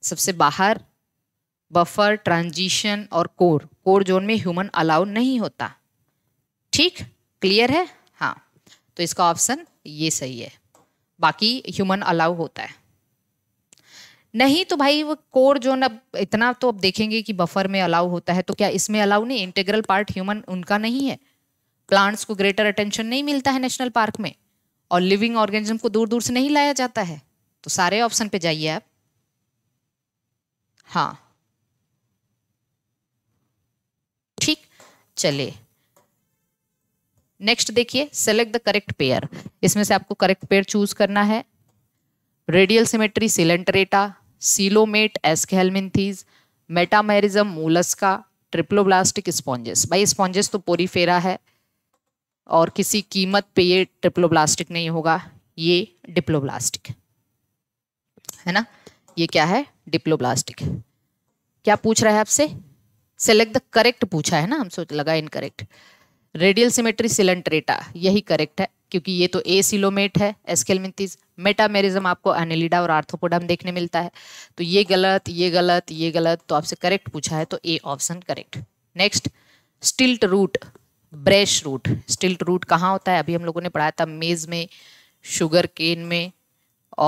सबसे बाहर बफर ट्रांजिशन और कोर कोर जोन में ह्यूमन अलाउड नहीं होता ठीक क्लियर है हाँ तो इसका ऑप्शन ये सही है बाकी ह्यूमन अलाउ होता है नहीं तो भाई वो कोर जोन अब इतना तो अब देखेंगे कि बफर में अलाउ होता है तो क्या इसमें अलाउ नहीं इंटेग्रल पार्ट ह्यूमन उनका नहीं है प्लांट्स को ग्रेटर अटेंशन नहीं मिलता है नेशनल पार्क में और लिविंग ऑर्गेनिज्म को दूर दूर से नहीं लाया जाता है तो सारे ऑप्शन पे जाइए आप हाँ ठीक चलिए नेक्स्ट देखिए सेलेक्ट द करेक्ट पेयर इसमें से आपको करेक्ट पेयर चूज करना है radial symmetry coelenterata coelomate aschelminthes metamerism mollusca triploblastic sponges भाई स्पॉन्जेस तो पोरीफेरा है और किसी कीमत पे ये ट्रिप्लोब्लास्टिक नहीं होगा ये डिप्लोब्लास्टिक है ना ये क्या है डिप्लोब्लास्टिक क्या पूछ रहा है आपसे सेलेक्ट द करेक्ट पूछा है ना हम सोच लगा इनकरेक्ट रेडियल सिमेट्री सिलेंट्रेटा यही करेक्ट है क्योंकि ये तो ए सिलोमेट है एस्केलमिंथिस मेटामेरिज्म आपको एनिलिडा और आर्थोपोडम देखने मिलता है तो ये गलत ये गलत ये गलत तो आपसे करेक्ट पूछा है तो A option correct next stilt root brace root stilt root कहाँ होता है अभी हम लोगों ने पढ़ाया था मेज में शुगर केन में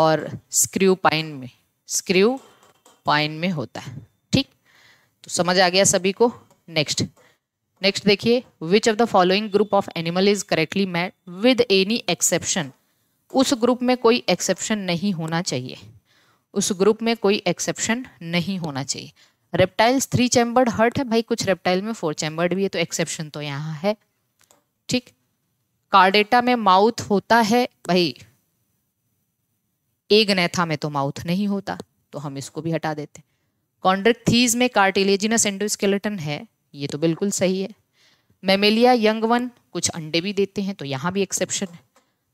और स्क्रू पाइन में स्क्रू पाइन में होता है ठीक तो समझ आ गया सभी को नेक्स्ट नेक्स्ट देखिए which of the following group of animal is correctly matched with any exception उस ग्रुप में कोई एक्सेप्शन नहीं होना चाहिए उस ग्रुप में कोई एक्सेप्शन नहीं होना चाहिए रेप्टाइल्स थ्री चैम्बर्ड हर्ट है भाई कुछ रेप्टाइल में फोर चैम्बर्ड भी है तो एक्सेप्शन तो यहाँ है ठीक कार्डेटा में माउथ होता है भाई एक नेथा में तो माउथ नहीं होता तो हम इसको भी हटा देते हैं में कार्टिलेजिनस एंडोस्केलेटन है ये तो बिल्कुल सही है मेमेलिया यंग वन कुछ अंडे भी देते हैं तो यहाँ भी एक्सेप्शन है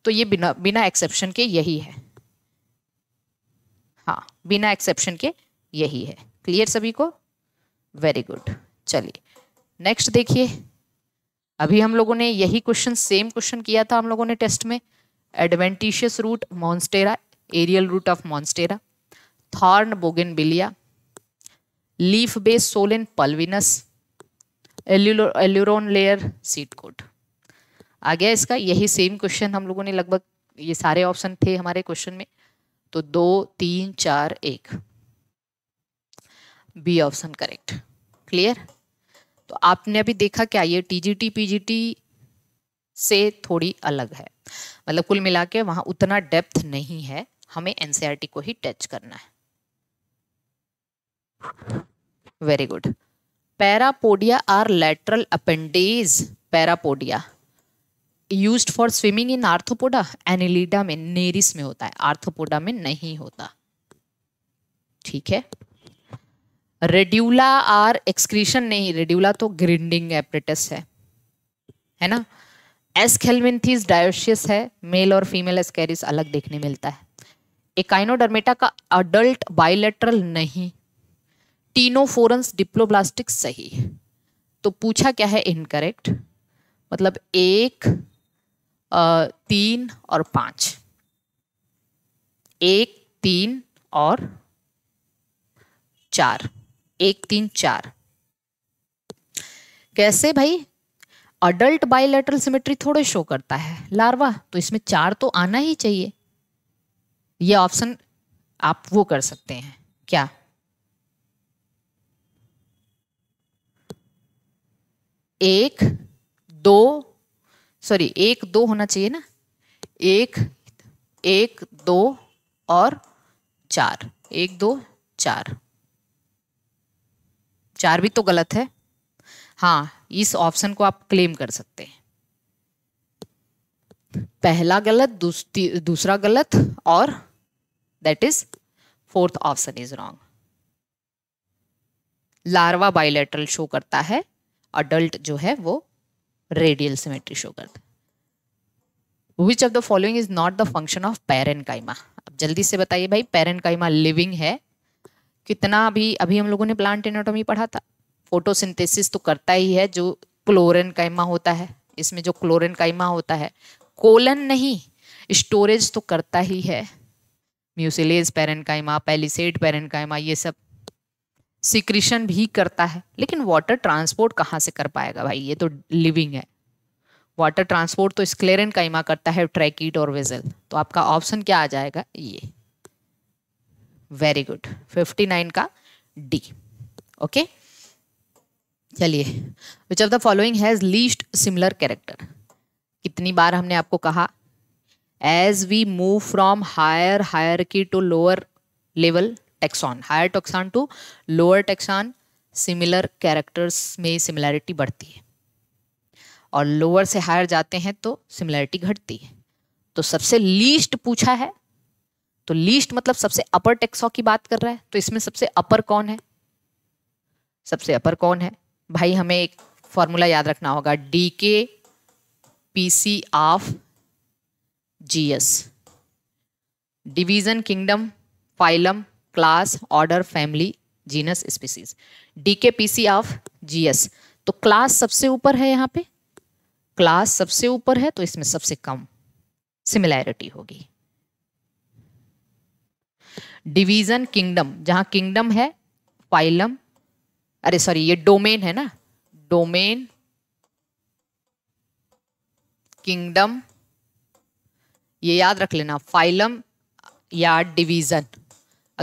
तो ये बिना बिना एक्सेप्शन के यही है हाँ बिना एक्सेप्शन के यही है क्लियर सभी को वेरी गुड चलिए नेक्स्ट देखिए अभी हम लोगों ने यही क्वेश्चन सेम क्वेश्चन किया था हम लोगों ने टेस्ट में adventitious root monstera aerial root of monstera thorn bougainvillea leaf base सोलेन pulvinus aleurone layer seed coat आ गया इसका यही सेम क्वेश्चन हम लोगों ने लगभग ये सारे ऑप्शन थे हमारे क्वेश्चन में तो दो तीन चार एक बी ऑप्शन करेक्ट क्लियर तो आपने अभी देखा क्या ये टीजीटी पीजीटी से थोड़ी अलग है मतलब कुल मिला के वहां उतना डेप्थ नहीं है हमें एनसीईआरटी को ही टच करना है very good parapodia are lateral appendage parapodia use for swimming in Arthropoda Annelida में नेरिस में होता है आर्थोपोडा में नहीं होता ठीक है रेड्यूला आर एक्सक्रीशन नहीं रेड्यूला तो ग्रिंडिंग एपरेटस है है ना एस खेलमिनथीज डायोशियस है मेल और फीमेल एस्कैरिस अलग देखने मिलता है एकाइनोडर्मेटा का अडल्ट बायोलेटरल नहीं टीनोफोरस डिप्लोब्लास्टिक सही है तो पूछा क्या है इनकरेक्ट मतलब एक तीन और पांच एक तीन और चार एक तीन चार कैसे भाई अडल्ट बायोलेटरल सिमेट्री थोड़े शो करता है लार्वा तो इसमें चार तो आना ही चाहिए ये ऑप्शन आप वो कर सकते हैं क्या एक दो सॉरी एक दो होना चाहिए ना एक एक दो और चार एक दो चार चार भी तो गलत है हाँ इस ऑप्शन को आप क्लेम कर सकते हैं पहला गलत दूसरा गलत और that is fourth option is wrong larva bilateral show करता है अडल्ट जो है वो रेडियल सिमेट्री शो करता है which of the following is not the function of parenchyma अब जल्दी से बताइए भाई पेरेंट काइमा लिविंग है कितना भी अभी हम लोगों ने प्लांट एनाटोमी पढ़ा था फोटोसिंथेसिस तो करता ही है जो क्लोरन कायमा होता है इसमें जो क्लोरन कायमा होता है कोलन नहीं स्टोरेज तो करता ही है म्यूसिलेज पेरेनकाइमा पेरन पेरेनकाइमा ये सब सिक्रिशन भी करता है लेकिन वाटर ट्रांसपोर्ट कहाँ से कर पाएगा भाई ये तो लिविंग है वाटर ट्रांसपोर्ट तो स्क्लेरन काइमा करता है ट्रैकिट और वेजल तो आपका ऑप्शन क्या आ जाएगा ये वेरी गुड 59 का डी ओके चलिए which of the following has least similar character कितनी बार हमने आपको कहा as we move from higher higher की to lower level taxon higher taxon to lower taxon similar characters में सिमिलैरिटी बढ़ती है और लोअर से हायर जाते हैं तो सिमिलैरिटी घटती है तो सबसे लीस्ट पूछा है तो लीस्ट मतलब सबसे अपर टेक्सॉ की बात कर रहा है तो इसमें सबसे अपर कौन है सबसे अपर कौन है भाई हमें एक फॉर्मूला याद रखना होगा D K P C of G S division kingdom phylum class order family genus species D K P C of G S तो क्लास सबसे ऊपर है यहां पे क्लास सबसे ऊपर है तो इसमें सबसे कम सिमिलैरिटी होगी डिवीजन किंगडम जहां किंगडम है फाइलम अरे सॉरी ये डोमेन है ना डोमेन किंगडम ये याद रख लेना फाइलम या डिवीजन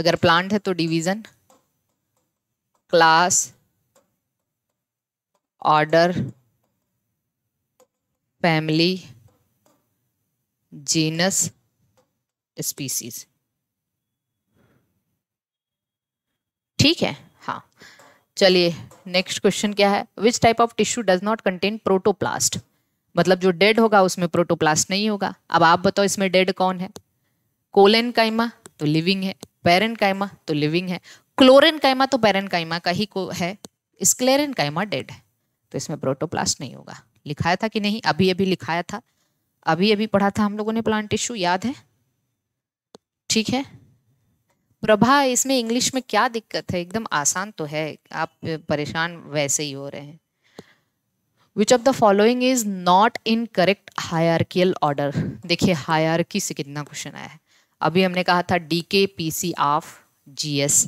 अगर प्लांट है तो division class order family genus species ठीक है हाँ चलिए नेक्स्ट क्वेश्चन क्या है which type of tissue does not contain protoplast मतलब जो डेड होगा उसमें प्रोटोप्लास्ट नहीं होगा अब आप बताओ इसमें डेड कौन है कोलेन काइमा तो लिविंग है पेरन काइमा तो लिविंग है क्लोरेन काइमा तो पेरन काइमा का ही को है स्क्लेरन काइमा डेड है तो इसमें प्रोटोप्लास्ट नहीं होगा लिखाया था कि नहीं अभी अभी लिखाया था अभी अभी पढ़ा था हम लोगों ने प्लांट टिश्यू याद है ठीक है प्रभा हाँ, इसमें इंग्लिश में क्या दिक्कत है एकदम आसान तो है आप परेशान वैसे ही हो रहे हैं which of the following is not in correct hierarchical order देखिए हायरकी से कितना क्वेश्चन आया है अभी हमने कहा था D K P C of G S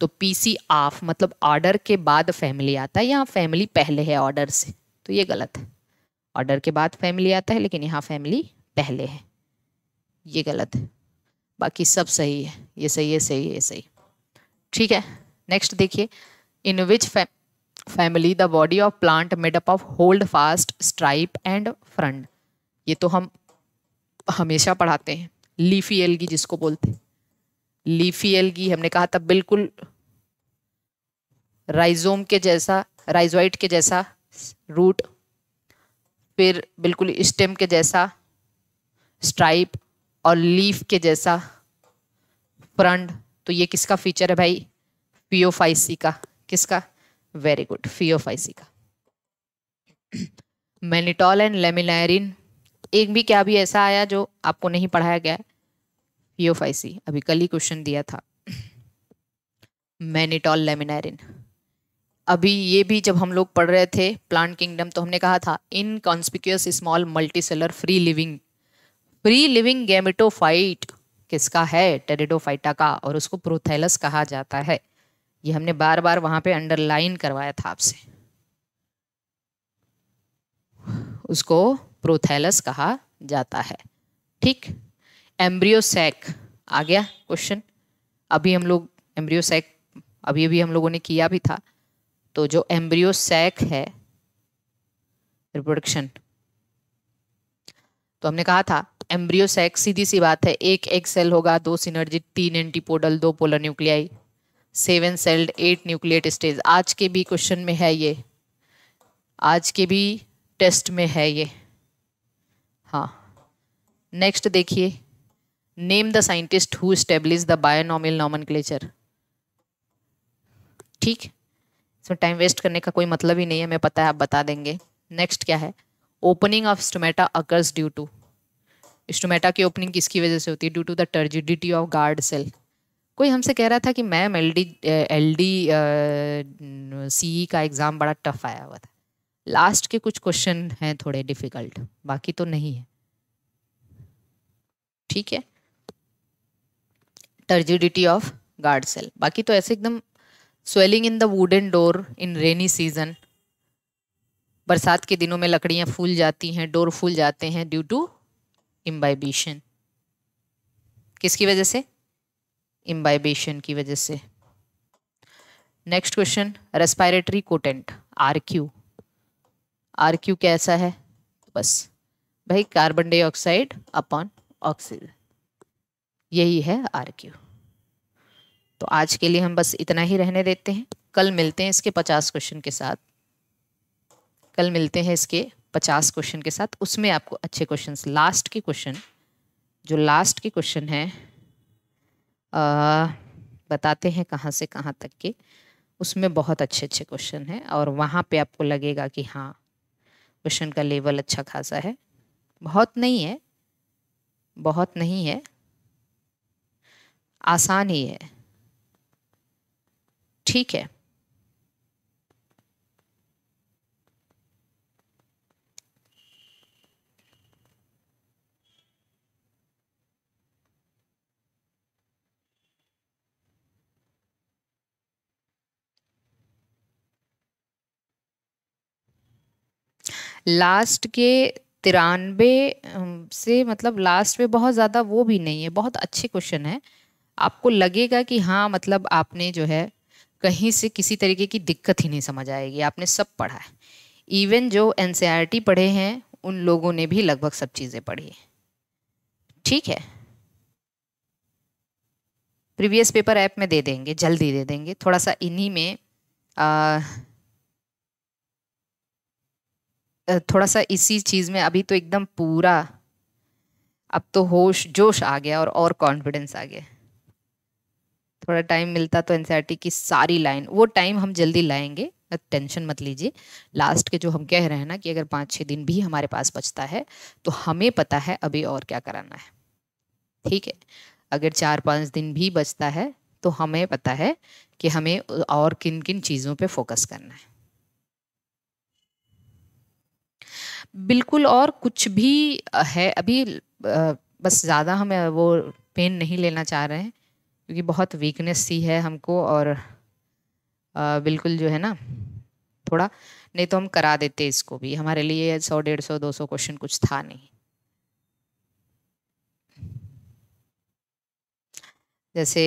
तो पी सी आफ मतलब ऑर्डर के बाद फैमिली आता है यहाँ फैमिली पहले है ऑर्डर से तो ये गलत है ऑर्डर के बाद फैमिली आता है लेकिन यहाँ फैमिली पहले है ये गलत है बाकी सब सही है ये सही है सही है ये सही ठीक है नेक्स्ट देखिए in which family the body of plant made up of holdfast stipe and frond ये तो हम हमेशा पढ़ाते हैं लीफी एलगी जिसको बोलते हैं लीफी एलगी हमने कहा था बिल्कुल राइजोम के जैसा राइजोइट के जैसा रूट फिर बिल्कुल स्टेम के जैसा स्ट्राइप और लीफ के जैसा फ्रंट तो ये किसका फीचर है भाई पीओफाइसी का किसका वेरी गुड फीओफाइसी का मैनिटॉल एंड लेमिनारिन एक भी क्या भी ऐसा आया जो आपको नहीं पढ़ाया गया है पीओफाइसी अभी कल ही क्वेश्चन दिया था मैनिटॉल लेमिनारिन अभी ये भी जब हम लोग पढ़ रहे थे प्लांट किंगडम तो हमने कहा था inconspicuous small multicellular free living free living gametophyte किसका है टेरिडोफाइटा का और उसको प्रोथेलस कहा जाता है ये हमने बार बार वहां पे अंडरलाइन करवाया था आपसे उसको प्रोथेलस कहा जाता है ठीक एम्ब्रियोसैक आ गया क्वेश्चन अभी हम लोग एम्ब्रियोसैक अभी अभी हम लोगों ने किया भी था तो जो एम्ब्रियोसैक है रिप्रोडक्शन तो हमने कहा था एम्ब्रियो सेक सीधी सी बात है एक एक सेल होगा दो सिनर्जी तीन एंटीपोडल दो polar nuclei seven celled eight nucleate stage आज के भी क्वेश्चन में है ये आज के भी टेस्ट में है ये हाँ नेक्स्ट देखिए name the scientist who establish the binomial nomenclature ठीक इसमें टाइम वेस्ट करने का कोई मतलब ही नहीं है मैं पता है आप बता देंगे नेक्स्ट क्या है opening of stomata occurs due to stomata की ओपनिंग किसकी वजह से होती है due to the turgidity of guard cell कोई हमसे कह रहा था कि ma'am L D L D C E का एग्ज़ाम बड़ा टफ आया हुआ था लास्ट के कुछ क्वेश्चन हैं थोड़े डिफ़िकल्ट बाकी तो नहीं है ठीक है टर्जिडिटी ऑफ गार्ड सेल बाकी तो ऐसे एकदम swelling in the wooden door in rainy season बरसात के दिनों में लकड़ियाँ फूल जाती हैं डोर फूल जाते हैं ड्यू टू इम्बाइबेशन किसकी वजह से इम्बाइबेशन की वजह से next question respiratory quotient R Q R Q कैसा है बस भाई कार्बन डाइऑक्साइड अपॉन ऑक्सीजन यही है आर क्यू तो आज के लिए हम बस इतना ही रहने देते हैं कल मिलते हैं इसके पचास क्वेश्चन के साथ कल मिलते हैं इसके पचास क्वेश्चन के साथ उसमें आपको अच्छे क्वेश्चन लास्ट के क्वेश्चन जो लास्ट के क्वेश्चन है आ, बताते हैं कहाँ से कहाँ तक के उसमें बहुत अच्छे अच्छे क्वेश्चन हैं और वहाँ पे आपको लगेगा कि हाँ क्वेश्चन का लेवल अच्छा खासा है बहुत नहीं है बहुत नहीं है आसान ही है ठीक है लास्ट के तिरानवे से मतलब लास्ट में बहुत ज़्यादा वो भी नहीं है बहुत अच्छे क्वेश्चन है आपको लगेगा कि हाँ मतलब आपने जो है कहीं से किसी तरीके की दिक्कत ही नहीं समझ आएगी आपने सब पढ़ा है इवन जो एन e पढ़े हैं उन लोगों ने भी लगभग सब चीज़ें पढ़ी ठीक है प्रीवियस पेपर ऐप में दे देंगे जल्दी दे देंगे थोड़ा सा इन्हीं में आ, थोड़ा सा इसी चीज़ में अभी तो एकदम पूरा अब तो होश जोश आ गया और और कॉन्फिडेंस आ गया थोड़ा टाइम मिलता तो एनसाइटी की सारी लाइन वो टाइम हम जल्दी लाएंगे टेंशन मत लीजिए लास्ट के जो हम कह रहे हैं ना कि अगर पाँच छः दिन भी हमारे पास बचता है तो हमें पता है अभी और क्या कराना है ठीक है अगर चार पाँच दिन भी बचता है तो हमें पता है कि हमें और किन किन चीज़ों पे फोकस करना है बिल्कुल और कुछ भी है अभी बस ज़्यादा हम वो पेन नहीं लेना चाह रहे हैं क्योंकि बहुत वीकनेस सी है हमको और बिल्कुल जो है ना थोड़ा नहीं तो हम करा देते इसको भी हमारे लिए सौ डेढ़ सौ दो सौ क्वेश्चन कुछ था नहीं जैसे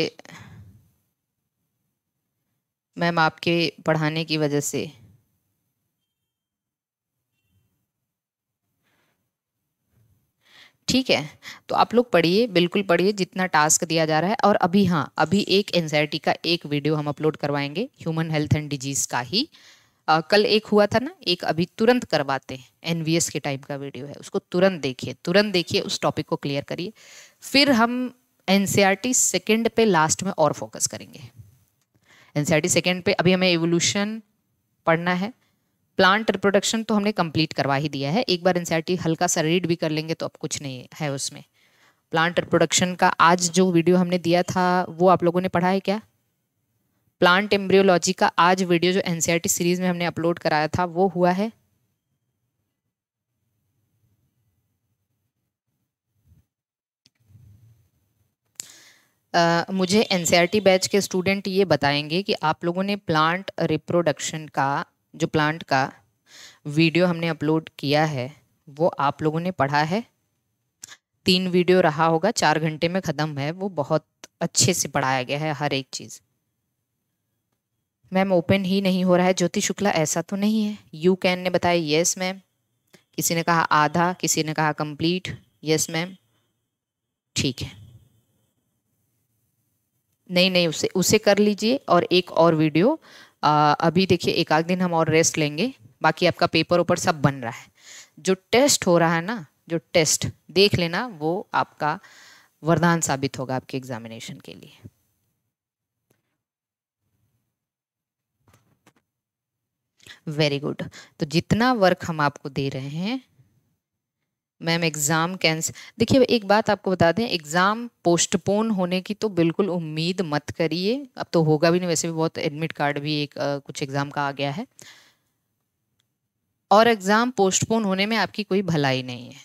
मैम आपके पढ़ाने की वजह से ठीक है तो आप लोग पढ़िए बिल्कुल पढ़िए जितना टास्क दिया जा रहा है और अभी हाँ अभी एक एनजाइटी का एक वीडियो हम अपलोड करवाएंगे ह्यूमन हेल्थ एंड डिजीज़ का ही आ, कल एक हुआ था ना एक अभी तुरंत करवाते हैं एन के टाइप का वीडियो है उसको तुरंत देखिए तुरंत देखिए उस टॉपिक को क्लियर करिए फिर हम एन सी सेकेंड पे लास्ट में और फोकस करेंगे एन सी सेकेंड पे अभी हमें एवोल्यूशन पढ़ना है प्लांट रिप्रोडक्शन तो हमने कंप्लीट करवा ही दिया है एक बार एनसीईआरटी हल्का सा रीड भी कर लेंगे तो अब कुछ नहीं है उसमें प्लांट रिप्रोडक्शन का आज जो वीडियो हमने दिया था वो आप लोगों ने पढ़ा है क्या प्लांट एम्ब्रियोलॉजी का आज वीडियो जो एनसीईआरटी सीरीज में हमने अपलोड कराया था वो हुआ है Uh, मुझे एन बैच के स्टूडेंट ये बताएंगे कि आप लोगों ने प्लांट रिप्रोडक्शन का जो प्लांट का वीडियो हमने अपलोड किया है वो आप लोगों ने पढ़ा है तीन वीडियो रहा होगा चार घंटे में ख़त्म है वो बहुत अच्छे से पढ़ाया गया है हर एक चीज़ मैम ओपन ही नहीं हो रहा है ज्योति शुक्ला ऐसा तो नहीं है यू कैन ने बताया येस मैम किसी ने कहा आधा किसी ने कहा कंप्लीट यस मैम ठीक है नहीं नहीं उसे उसे कर लीजिए और एक और वीडियो अभी देखिए एक आध दिन हम और रेस्ट लेंगे बाकी आपका पेपर ऊपर सब बन रहा है जो टेस्ट हो रहा है ना जो टेस्ट देख लेना वो आपका वरदान साबित होगा आपके एग्जामिनेशन के लिए वेरी गुड तो जितना वर्क हम आपको दे रहे हैं मैम एग्ज़ाम कैंस देखिए एक बात आपको बता दें एग्ज़ाम पोस्टपोन होने की तो बिल्कुल उम्मीद मत करिए अब तो होगा भी नहीं वैसे भी बहुत एडमिट कार्ड भी एक आ, कुछ एग्ज़ाम का आ गया है और एग्ज़ाम पोस्टपोन होने में आपकी कोई भलाई नहीं है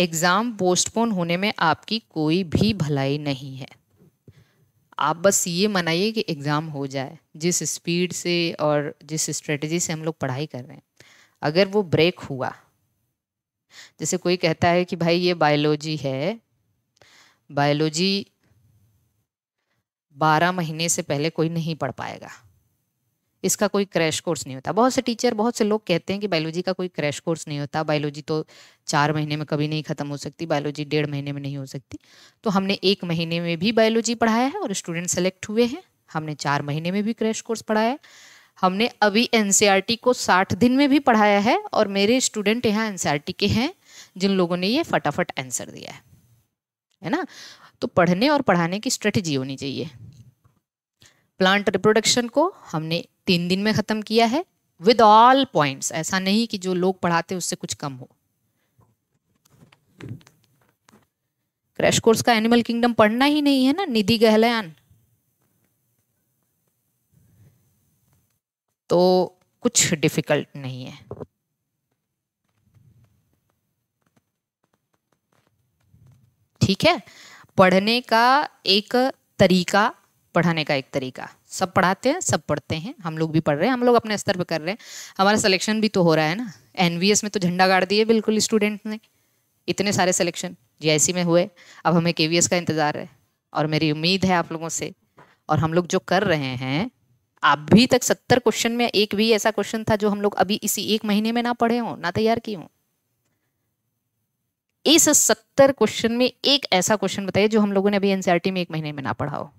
एग्ज़ाम पोस्टपोन होने में आपकी कोई भी भलाई नहीं है आप बस ये मनाइए कि एग्ज़ाम हो जाए जिस स्पीड से और जिस स्ट्रेटजी से हम लोग पढ़ाई कर रहे हैं अगर वो ब्रेक हुआ जैसे कोई कहता है कि भाई ये बायोलॉजी है बायोलॉजी बारह महीने से पहले कोई नहीं पढ़ पाएगा इसका कोई क्रैश कोर्स नहीं होता बहुत से टीचर बहुत से लोग कहते हैं कि बायोलॉजी का कोई क्रैश कोर्स नहीं होता बायोलॉजी तो चार महीने में कभी नहीं ख़त्म हो सकती बायोलॉजी डेढ़ महीने में नहीं हो सकती तो हमने एक महीने में भी बायोलॉजी पढ़ाया है और स्टूडेंट सेलेक्ट हुए हैं हमने चार महीने में भी क्रैश कोर्स पढ़ाया है हमने अभी एन e को साठ दिन में भी पढ़ाया है और मेरे स्टूडेंट यहाँ एन e के हैं जिन लोगों ने ये फटाफट आंसर दिया है है ना तो पढ़ने और पढ़ाने की स्ट्रेटजी होनी चाहिए प्लांट रिप्रोडक्शन को हमने तीन दिन में ख़त्म किया है विद ऑल पॉइंट्स ऐसा नहीं कि जो लोग पढ़ाते उससे कुछ कम हो क्रैश कोर्स का एनिमल किंगडम पढ़ना ही नहीं है ना निधि गहलयान तो कुछ डिफ़िकल्ट नहीं है ठीक है पढ़ने का एक तरीका पढ़ाने का एक तरीका सब पढ़ाते हैं सब पढ़ते हैं हम लोग भी पढ़ रहे हैं हम लोग अपने स्तर पर कर रहे हैं हमारा सिलेक्शन भी तो हो रहा है ना एन में तो झंडा गाड़ दिए बिल्कुल स्टूडेंट ने इतने सारे सिलेक्शन जी में हुए अब हमें के का इंतज़ार है और मेरी उम्मीद है आप लोगों से और हम लोग जो कर रहे हैं अभी तक सत्तर क्वेश्चन में एक भी ऐसा क्वेश्चन था जो हम लोग अभी इसी एक महीने में ना पढ़े हों ना तैयार किए हों इस सत्तर क्वेश्चन में एक ऐसा क्वेश्चन बताइए जो हम लोगों ने अभी एनसीआरटी e में एक महीने में ना पढ़ा हो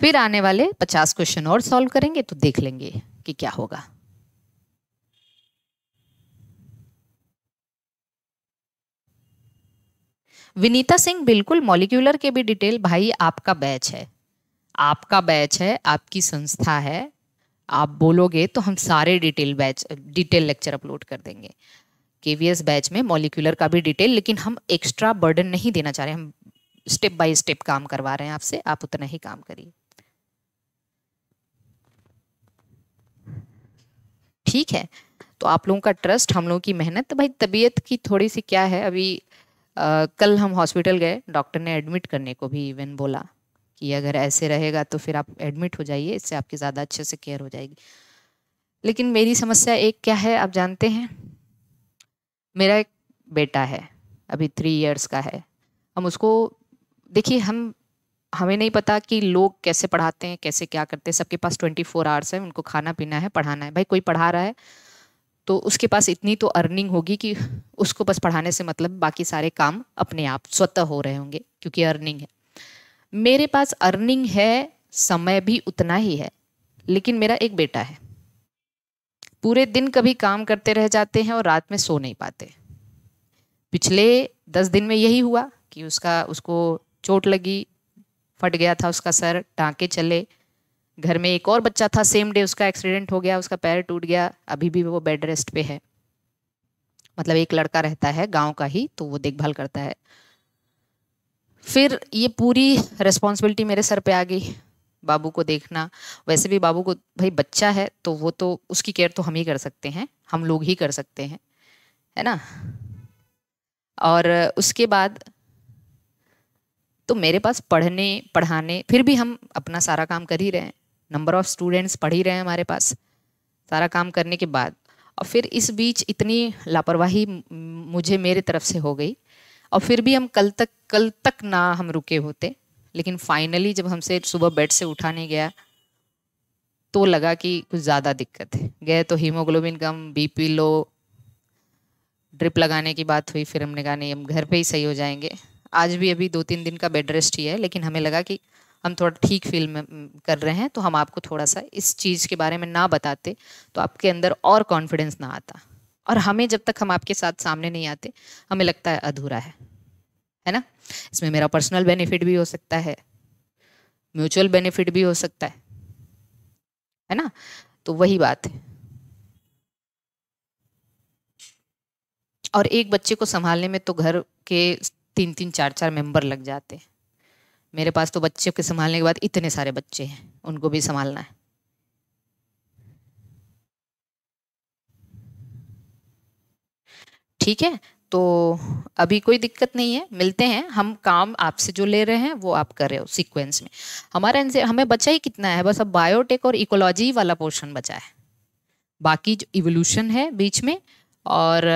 फिर आने वाले पचास क्वेश्चन और सॉल्व करेंगे तो देख लेंगे कि क्या होगा विनीता सिंह बिल्कुल मॉलिक्यूलर के भी डिटेल भाई आपका बैच है आपका बैच है आपकी संस्था है आप बोलोगे तो हम सारे detail batch detail lecture upload कर देंगे के बैच में मॉलिक्यूलर का भी डिटेल लेकिन हम एक्स्ट्रा बर्डन नहीं देना चाह रहे हम स्टेप बाय स्टेप काम करवा रहे हैं आपसे आप उतना ही काम करिए ठीक है तो आप लोगों का ट्रस्ट हम लोगों की मेहनत भाई तबीयत की थोड़ी सी क्या है अभी आ, कल हम हॉस्पिटल गए डॉक्टर ने एडमिट करने को भी इवन बोला कि अगर ऐसे रहेगा तो फिर आप एडमिट हो जाइए इससे आपकी ज़्यादा अच्छे से केयर हो जाएगी लेकिन मेरी समस्या एक क्या है आप जानते हैं मेरा एक बेटा है अभी थ्री इयर्स का है हम उसको देखिए हम हमें नहीं पता कि लोग कैसे पढ़ाते हैं कैसे क्या करते हैं सबके पास ट्वेंटी फोर आवर्स है उनको खाना पीना है पढ़ाना है भाई कोई पढ़ा रहा है तो उसके पास इतनी तो अर्निंग होगी कि उसको बस पढ़ाने से मतलब बाकी सारे काम अपने आप स्वतः हो रहे होंगे क्योंकि अर्निंग है मेरे पास अर्निंग है समय भी उतना ही है लेकिन मेरा एक बेटा है पूरे दिन कभी काम करते रह जाते हैं और रात में सो नहीं पाते पिछले दस दिन में यही हुआ कि उसका उसको चोट लगी फट गया था उसका सर टाँके चले घर में एक और बच्चा था सेम डे उसका एक्सीडेंट हो गया उसका पैर टूट गया अभी भी वो बेड रेस्ट पे है मतलब एक लड़का रहता है गांव का ही तो वो देखभाल करता है फिर ये पूरी रिस्पॉन्सिबिलिटी मेरे सर पे आ गई बाबू को देखना वैसे भी बाबू को भाई बच्चा है तो वो तो उसकी केयर तो हम ही कर सकते हैं हम लोग ही कर सकते हैं है ना और उसके बाद तो मेरे पास पढ़ने पढ़ाने फिर भी हम अपना सारा काम कर ही रहे हैं नंबर ऑफ स्टूडेंट्स पढ़ ही रहे हैं हमारे पास सारा काम करने के बाद और फिर इस बीच इतनी लापरवाही मुझे मेरे तरफ से हो गई और फिर भी हम कल तक कल तक ना हम रुके होते लेकिन फाइनली जब हमसे सुबह बेड से उठाने गया तो लगा कि कुछ ज़्यादा दिक्कत है गए तो हीमोग्लोबिन कम बीपी लो ड्रिप लगाने की बात हुई फिर हमने कहा नहीं हम घर पे ही सही हो जाएंगे आज भी अभी दो तीन दिन का बेड रेस्ट ही है लेकिन हमें लगा कि हम थोड़ा ठीक फील कर रहे हैं तो हम आपको थोड़ा सा इस चीज़ के बारे में ना बताते तो आपके अंदर और कॉन्फिडेंस ना आता और हमें जब तक हम आपके साथ सामने नहीं आते हमें लगता है अधूरा है है ना इसमें मेरा पर्सनल बेनिफिट भी हो सकता है म्यूचुअल बेनिफिट भी हो सकता है है ना तो वही बात है और एक बच्चे को संभालने में तो घर के तीन तीन चार चार मेंबर लग जाते हैं मेरे पास तो बच्चे के संभालने के बाद इतने सारे बच्चे हैं उनको भी संभालना है ठीक है तो अभी कोई दिक्कत नहीं है मिलते हैं हम काम आपसे जो ले रहे हैं वो आप कर रहे हो सीक्वेंस में हमारा इनसे हमें बचा ही कितना है बस अब बायोटेक और इकोलॉजी वाला पोर्शन बचा है बाकी जो इवोल्यूशन है बीच में और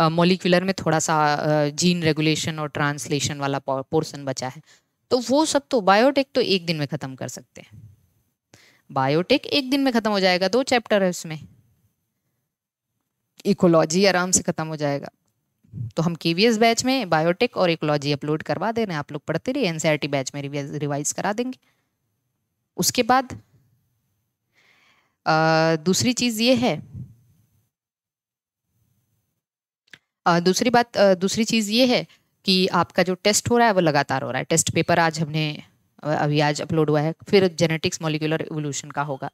मोलिकुलर में थोड़ा सा जीन रेगुलेशन और ट्रांसलेशन वाला पोर्सन बचा है तो वो सब तो बायोटेक तो एक दिन में ख़त्म कर सकते हैं बायोटेक एक दिन में ख़त्म हो जाएगा दो चैप्टर है उसमें इकोलॉजी आराम से ख़त्म हो जाएगा तो हम केवीएस बैच में बायोटेक और इकोलॉजी अपलोड करवा दे रहे हैं आप लोग पढ़ते रहिए एनसीआरटी बैच e में रिवाइज करा देंगे उसके बाद आ, दूसरी चीज़ ये है दूसरी बात दूसरी चीज़ ये है कि आपका जो टेस्ट हो रहा है वो लगातार हो रहा है टेस्ट पेपर आज हमने अभी आज अपलोड हुआ है फिर जेनेटिक्स मॉलिकुलर इवोल्यूशन का होगा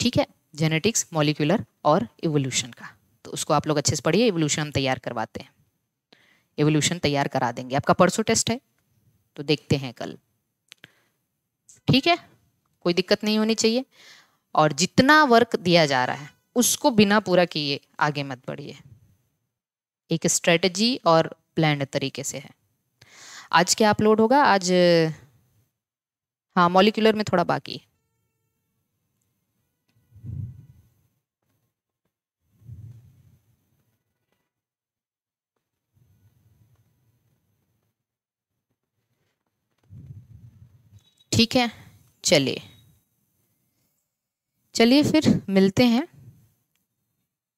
ठीक है जेनेटिक्स मॉलिकुलर और इवोल्यूशन का तो उसको आप लोग अच्छे से पढ़िए इवोल्यूशन हम तैयार करवाते हैं एवोल्यूशन तैयार करा देंगे आपका परसों टेस्ट है तो देखते हैं कल ठीक है कोई दिक्कत नहीं होनी चाहिए और जितना वर्क दिया जा रहा है उसको बिना पूरा किए आगे मत बढ़िए एक स्ट्रेटजी और प्लान तरीके से है आज क्या अपलोड होगा आज हाँ मॉलिकुलर में थोड़ा बाकी है ठीक है चलिए चलिए फिर मिलते हैं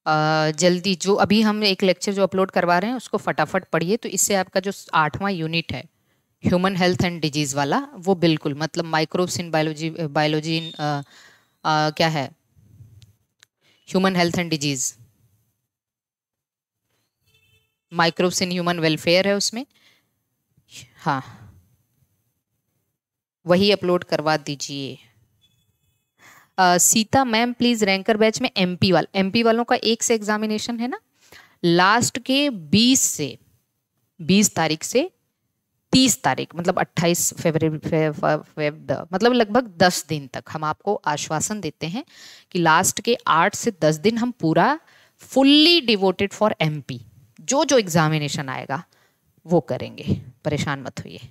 जल्दी जो अभी हम एक लेक्चर जो अपलोड करवा रहे हैं उसको फटाफट पढ़िए तो इससे आपका जो आठवां यूनिट है ह्यूमन हेल्थ एंड डिजीज़ वाला वो बिल्कुल मतलब microbes in biology biology in क्या है human health and disease microbes in human welfare है उसमें हाँ वही अपलोड करवा दीजिए आ, Sita ma'am please ranker batch में एमपी वाल एमपी वालों का एक से एग्जामिनेशन है ना लास्ट के 20 से 20 तारीख से 30 तारीख मतलब 28 फरवरी मतलब लगभग 10 दिन तक हम आपको आश्वासन देते हैं कि लास्ट के 8 से 10 दिन हम पूरा फुल्ली डिवोटेड फॉर एमपी जो जो एग्जामिनेशन आएगा वो करेंगे परेशान मत होइए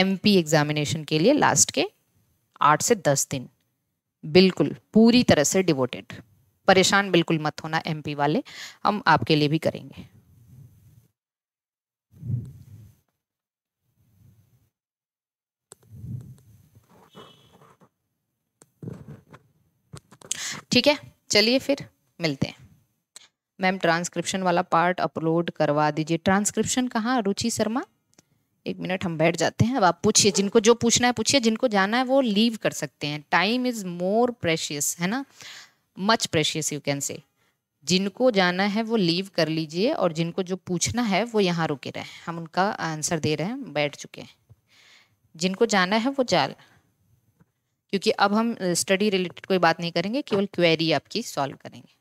एमपी एग्जामिनेशन के लिए लास्ट के आठ से दस दिन बिल्कुल पूरी तरह से डिवोटेड परेशान बिल्कुल मत होना एमपी वाले हम आपके लिए भी करेंगे ठीक है चलिए फिर मिलते हैं मैम ट्रांसक्रिप्शन वाला पार्ट अपलोड करवा दीजिए ट्रांसक्रिप्शन कहाँ रुचि शर्मा एक मिनट हम बैठ जाते हैं अब आप पूछिए जिनको जो पूछना है पूछिए जिनको जाना है वो लीव कर सकते हैं टाइम इज़ मोर प्रेशियस है ना much precious you can say जिनको जाना है वो लीव कर लीजिए और जिनको जो पूछना है वो यहाँ रुके रहे हैं हम उनका आंसर दे रहे हैं बैठ चुके हैं जिनको जाना है वो जाल क्योंकि अब हम स्टडी रिलेटेड कोई बात नहीं करेंगे केवल क्वेरी आपकी सॉल्व करेंगे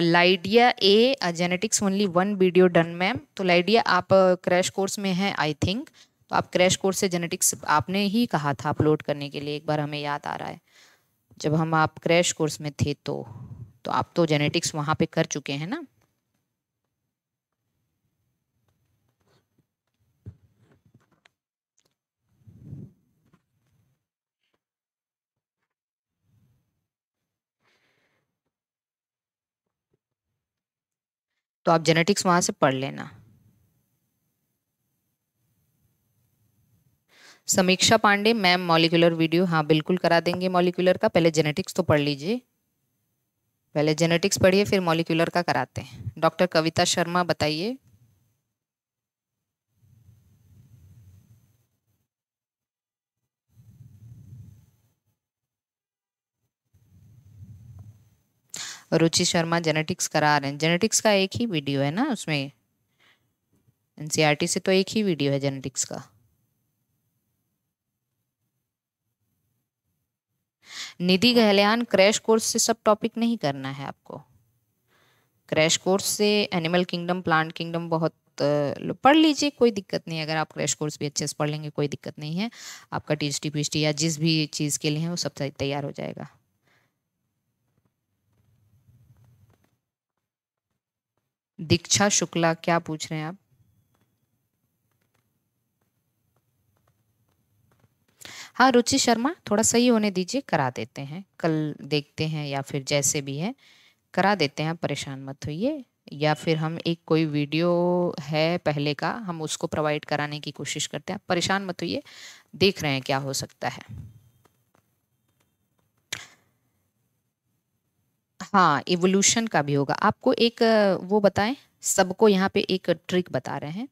Lydia A genetics only one video done ma'am तो लाइडिया आप क्रैश कोर्स में हैं आई थिंक तो आप क्रैश कोर्स से जेनेटिक्स आपने ही कहा था अपलोड करने के लिए एक बार हमें याद आ रहा है जब हम आप क्रैश कोर्स में थे तो तो आप तो जेनेटिक्स वहाँ पे कर चुके हैं ना तो आप जेनेटिक्स वहाँ से पढ़ लेना समीक्षा पांडे मैम मॉलिकुलर वीडियो हाँ बिल्कुल करा देंगे मॉलिकुलर का पहले जेनेटिक्स तो पढ़ लीजिए पहले जेनेटिक्स पढ़िए फिर मॉलिकुलर का कराते हैं डॉक्टर कविता शर्मा बताइए रुचि शर्मा जेनेटिक्स करा रहे हैं जेनेटिक्स का एक ही वीडियो है ना उसमें एनसीईआरटी e से तो एक ही वीडियो है जेनेटिक्स का निधि गहलियान क्रैश कोर्स से सब टॉपिक नहीं करना है आपको क्रैश कोर्स से एनिमल किंगडम प्लांट किंगडम बहुत पढ़ लीजिए कोई दिक्कत नहीं अगर आप क्रैश कोर्स भी अच्छे से पढ़ लेंगे कोई दिक्कत नहीं है आपका टी एस या जिस भी चीज़ के लिए है वो सब तैयार हो जाएगा दीक्षा शुक्ला क्या पूछ रहे हैं आप हाँ रुचि शर्मा थोड़ा सही होने दीजिए करा देते हैं कल देखते हैं या फिर जैसे भी है करा देते हैं परेशान मत होइए या फिर हम एक कोई वीडियो है पहले का हम उसको प्रोवाइड कराने की कोशिश करते हैं परेशान मत होइए देख रहे हैं क्या हो सकता है हाँ इवोल्यूशन का भी होगा आपको एक वो बताएं सबको यहाँ पे एक ट्रिक बता रहे हैं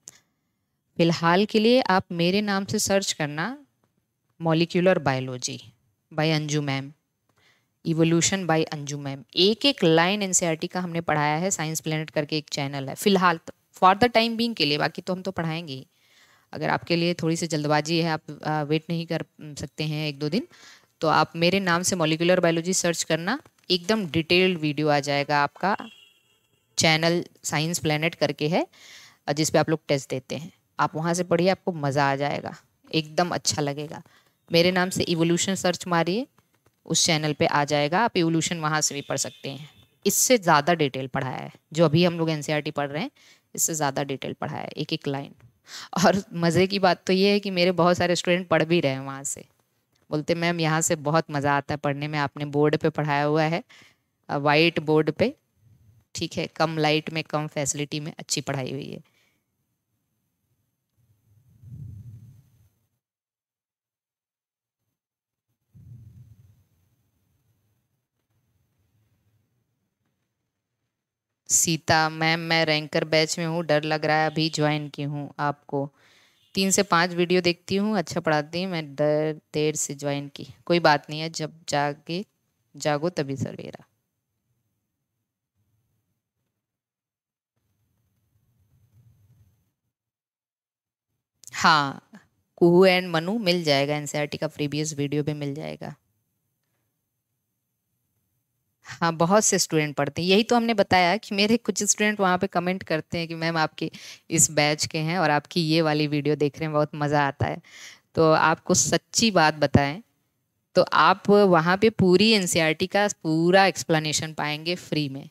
फिलहाल के लिए आप मेरे नाम से सर्च करना molecular biology by Anju ma'am evolution by Anju ma'am एक एक लाइन एन e का हमने पढ़ाया है साइंस प्लेनेट करके एक चैनल है फिलहाल फॉर द टाइम बींग के लिए बाकी तो हम तो पढ़ाएंगे ही अगर आपके लिए थोड़ी सी जल्दबाजी है आप वेट नहीं कर सकते हैं एक दो दिन तो आप मेरे नाम से मोलिकुलर बायोलॉजी सर्च करना एकदम डिटेल्ड वीडियो आ जाएगा आपका चैनल साइंस प्लानट करके है जिस आप लोग टेस्ट देते हैं आप वहाँ से पढ़िए आपको मज़ा आ जाएगा एकदम अच्छा लगेगा मेरे नाम से इवोल्यूशन सर्च मारिए उस चैनल पे आ जाएगा आप इवोल्यूशन वहाँ से भी पढ़ सकते हैं इससे ज़्यादा डिटेल पढ़ाया है जो अभी हम लोग एन e पढ़ रहे हैं इससे ज़्यादा डिटेल पढ़ाया है एक एक लाइन और मज़े की बात तो ये है कि मेरे बहुत सारे स्टूडेंट पढ़ भी रहे हैं वहाँ से बोलते मैम यहाँ से बहुत मज़ा आता है पढ़ने में आपने बोर्ड पे पढ़ाया हुआ है वाइट बोर्ड पे ठीक है कम लाइट में कम फैसिलिटी में अच्छी पढ़ाई हुई है सीता मैम मैं रैंकर बैच में हूँ डर लग रहा है अभी ज्वाइन की हूँ आपको तीन से पाँच वीडियो देखती हूँ अच्छा पढ़ाती हूँ मैं डर देर से ज्वाइन की कोई बात नहीं है जब जागे जागो तभी सवेरा हाँ कुहू एंड मनु मिल जाएगा एनसीईआरटी e का प्रीवियस वीडियो भी मिल जाएगा हाँ बहुत से स्टूडेंट पढ़ते हैं यही तो हमने बताया कि मेरे कुछ स्टूडेंट वहाँ पे कमेंट करते हैं कि मैम आपके इस बैच के हैं और आपकी ये वाली वीडियो देख रहे हैं बहुत मज़ा आता है तो आपको सच्ची बात बताएं तो आप वहाँ पे पूरी एन e का पूरा एक्सप्लेनेशन पाएंगे फ्री में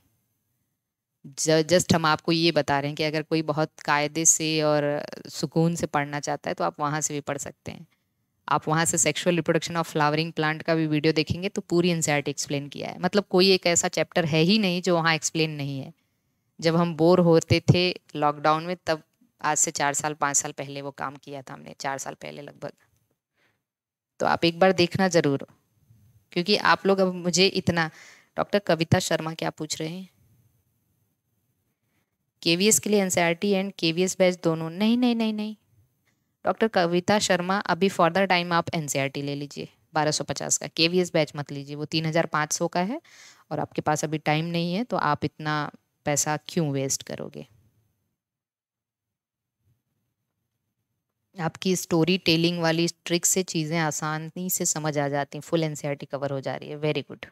जस्ट हम आपको ये बता रहे हैं कि अगर कोई बहुत कायदे से और सुकून से पढ़ना चाहता है तो आप वहाँ से भी पढ़ सकते हैं आप वहाँ से sexual reproduction of flowering plant का भी वीडियो देखेंगे तो पूरी इंसाइट एक्सप्लेन किया है मतलब कोई एक ऐसा चैप्टर है ही नहीं जो वहाँ एक्सप्लेन नहीं है जब हम बोर होते थे लॉकडाउन में तब आज से चार साल पाँच साल पहले वो काम किया था हमने चार साल पहले लगभग तो आप एक बार देखना ज़रूर क्योंकि आप लोग अब मुझे इतना डॉक्टर कविता शर्मा क्या पूछ रहे हैं के के लिए एन एंड के बैच दोनों नहीं नहीं नहीं नहीं डॉक्टर कविता शर्मा अभी फॉर द टाइम आप एन e ले लीजिए 1250 का के बैच मत लीजिए वो 3500 का है और आपके पास अभी टाइम नहीं है तो आप इतना पैसा क्यों वेस्ट करोगे आपकी स्टोरी टेलिंग वाली ट्रिक से चीज़ें आसानी से समझ आ जाती हैं फुल एनसीईआरटी कवर हो जा रही है very good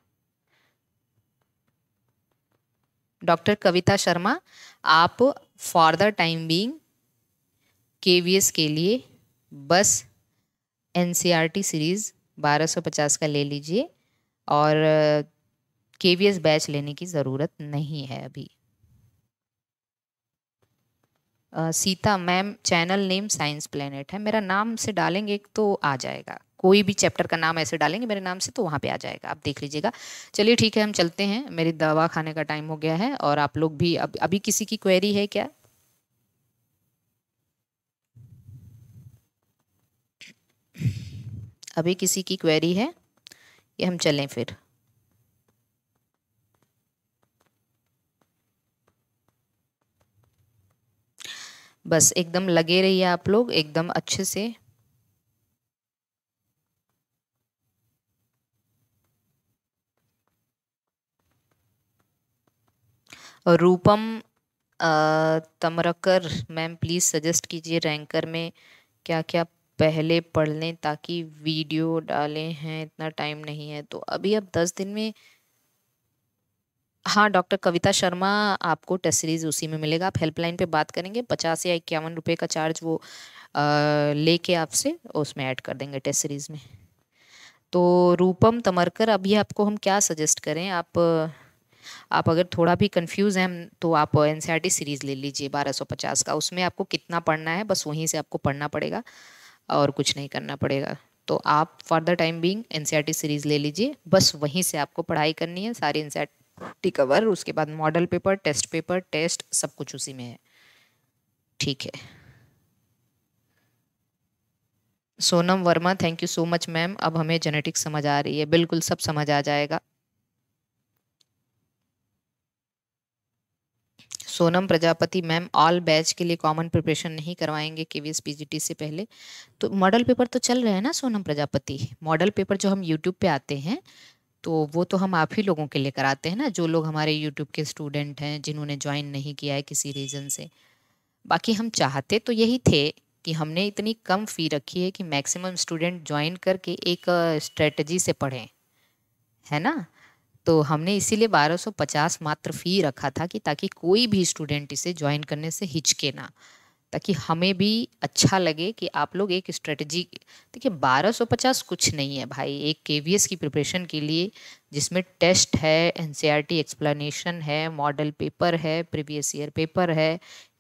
doctor Kavita Sharma आप फॉर द टाइम बीइंग के के लिए बस एन सीरीज़ 1250 का ले लीजिए और के बैच लेने की ज़रूरत नहीं है अभी Sita ma'am channel name science planet है मेरा नाम से डालेंगे एक तो आ जाएगा कोई भी चैप्टर का नाम ऐसे डालेंगे मेरे नाम से तो वहाँ पे आ जाएगा आप देख लीजिएगा चलिए ठीक है हम चलते हैं मेरी दवा खाने का टाइम हो गया है और आप लोग भी अब अभी किसी की क्वेरी है क्या अभी किसी की क्वेरी है ये हम चलें फिर बस एकदम लगे रहिए आप लोग एकदम अच्छे से Rupam Tamrakar ma'am please suggest कीजिए रैंकर में क्या क्या पहले पढ़ लें ताकि वीडियो डालें हैं इतना टाइम नहीं है तो अभी अब दस दिन में हाँ डॉक्टर कविता शर्मा आपको टेस्ट सीरीज़ उसी में मिलेगा आप हेल्पलाइन पे बात करेंगे पचास या इक्यावन रुपये का चार्ज वो लेके आपसे उसमें ऐड कर देंगे टेस्ट सीरीज़ में तो रूपम तमरकर अभी आपको हम क्या सजेस्ट करें आप आप अगर थोड़ा भी कंफ्यूज हैं तो आप एन e सीरीज़ ले लीजिए पचास का उसमें आपको कितना पढ़ना है बस वहीं से आपको पढ़ना पड़ेगा और कुछ नहीं करना पड़ेगा तो आप for the time being N series ले लीजिए बस वहीं से आपको पढ़ाई करनी है सारी एन कवर e उसके बाद model paper test paper test सब कुछ उसी में है ठीक है Sonam Verma thank you so much ma'am अब हमें जेनेटिक्स समझ आ रही है बिल्कुल सब समझ आ जाएगा Sonam Prajapati ma'am all batch के लिए कॉमन प्रिपरेशन नहीं करवाएंगे के वी पीजीटी से पहले तो मॉडल पेपर तो चल रहे हैं ना सोनम प्रजापति मॉडल पेपर जो हम यूट्यूब पे आते हैं तो वो तो हम आप ही लोगों के लिए कराते हैं ना जो लोग हमारे यूट्यूब के स्टूडेंट हैं जिन्होंने ज्वाइन नहीं किया है किसी रीज़न से बाकी हम चाहते तो यही थे कि हमने इतनी कम फ़ी रखी है कि मैक्सिमम स्टूडेंट ज्वाइन करके एक स्ट्रेटजी से पढ़ें है ना तो हमने इसीलिए 1250 मात्र फ़ी रखा था कि ताकि कोई भी स्टूडेंट इसे ज्वाइन करने से हिचके ना ताकि हमें भी अच्छा लगे कि आप लोग एक स्ट्रेटजी देखिए 1250 कुछ नहीं है भाई एक के की प्रिपरेशन के लिए जिसमें टेस्ट है एन सी एक्सप्लेनेशन है मॉडल पेपर है प्रीवियस ईयर पेपर है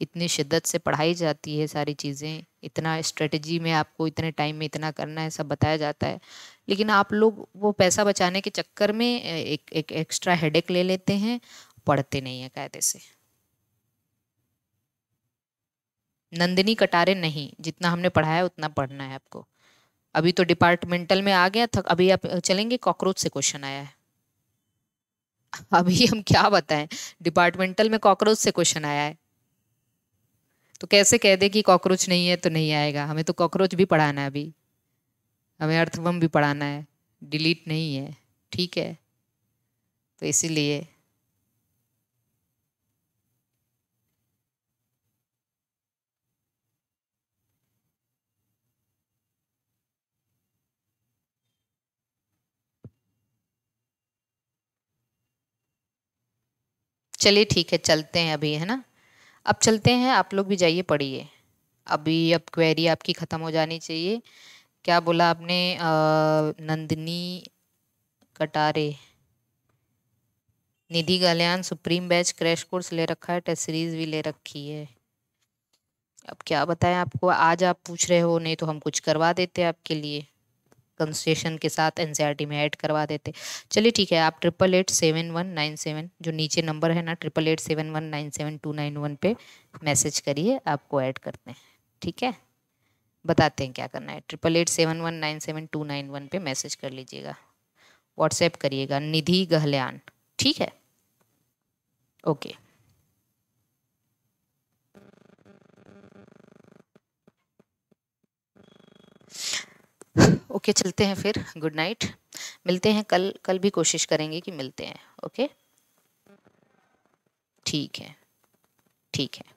इतनी शिद्दत से पढ़ाई जाती है सारी चीज़ें इतना स्ट्रेटजी में आपको इतने टाइम में इतना करना है सब बताया जाता है लेकिन आप लोग वो पैसा बचाने के चक्कर में एक एक एक्स्ट्रा हेडेक ले लेते हैं पढ़ते नहीं है कायदे से नंदिनी कटारे नहीं जितना हमने पढ़ाया उतना पढ़ना है आपको अभी तो डिपार्टमेंटल में आ गया था अभी आप चलेंगे कॉकरोच से क्वेश्चन आया है अभी हम क्या बताएं डिपार्टमेंटल में कॉकरोच से क्वेश्चन आया है तो कैसे कह दे कि कॉकरोच नहीं है तो नहीं आएगा हमें तो कॉकरोच भी पढ़ाना है अभी हमें अर्थवम भी पढ़ाना है डिलीट नहीं है ठीक है तो इसीलिए चलिए ठीक है चलते हैं अभी है ना अब चलते हैं आप लोग भी जाइए पढ़िए अभी अब क्वेरी आपकी ख़त्म हो जानी चाहिए क्या बोला आपने Nandini Katare Nidhi Galyan supreme batch crash course ले रखा है टेस्ट सीरीज भी ले रखी है अब क्या बताएं आपको आज आप पूछ रहे हो नहीं तो हम कुछ करवा देते आपके लिए कंसेशन के साथ एनसीईआरटी में ऐड करवा देते चलिए ठीक है आप triple eight seven one nine seven जो नीचे नंबर है ना triple eight seven one nine seven two nine one पे मैसेज करिए आपको ऐड करते हैं ठीक है बताते हैं क्या करना है triple eight seven one nine seven two nine one पर मैसेज कर लीजिएगा व्हाट्सएप करिएगा निधि गहल्यान ठीक है ओके ओके okay, चलते हैं फिर गुड नाइट मिलते हैं कल कल भी कोशिश करेंगे कि मिलते हैं ओके okay? ठीक है ठीक है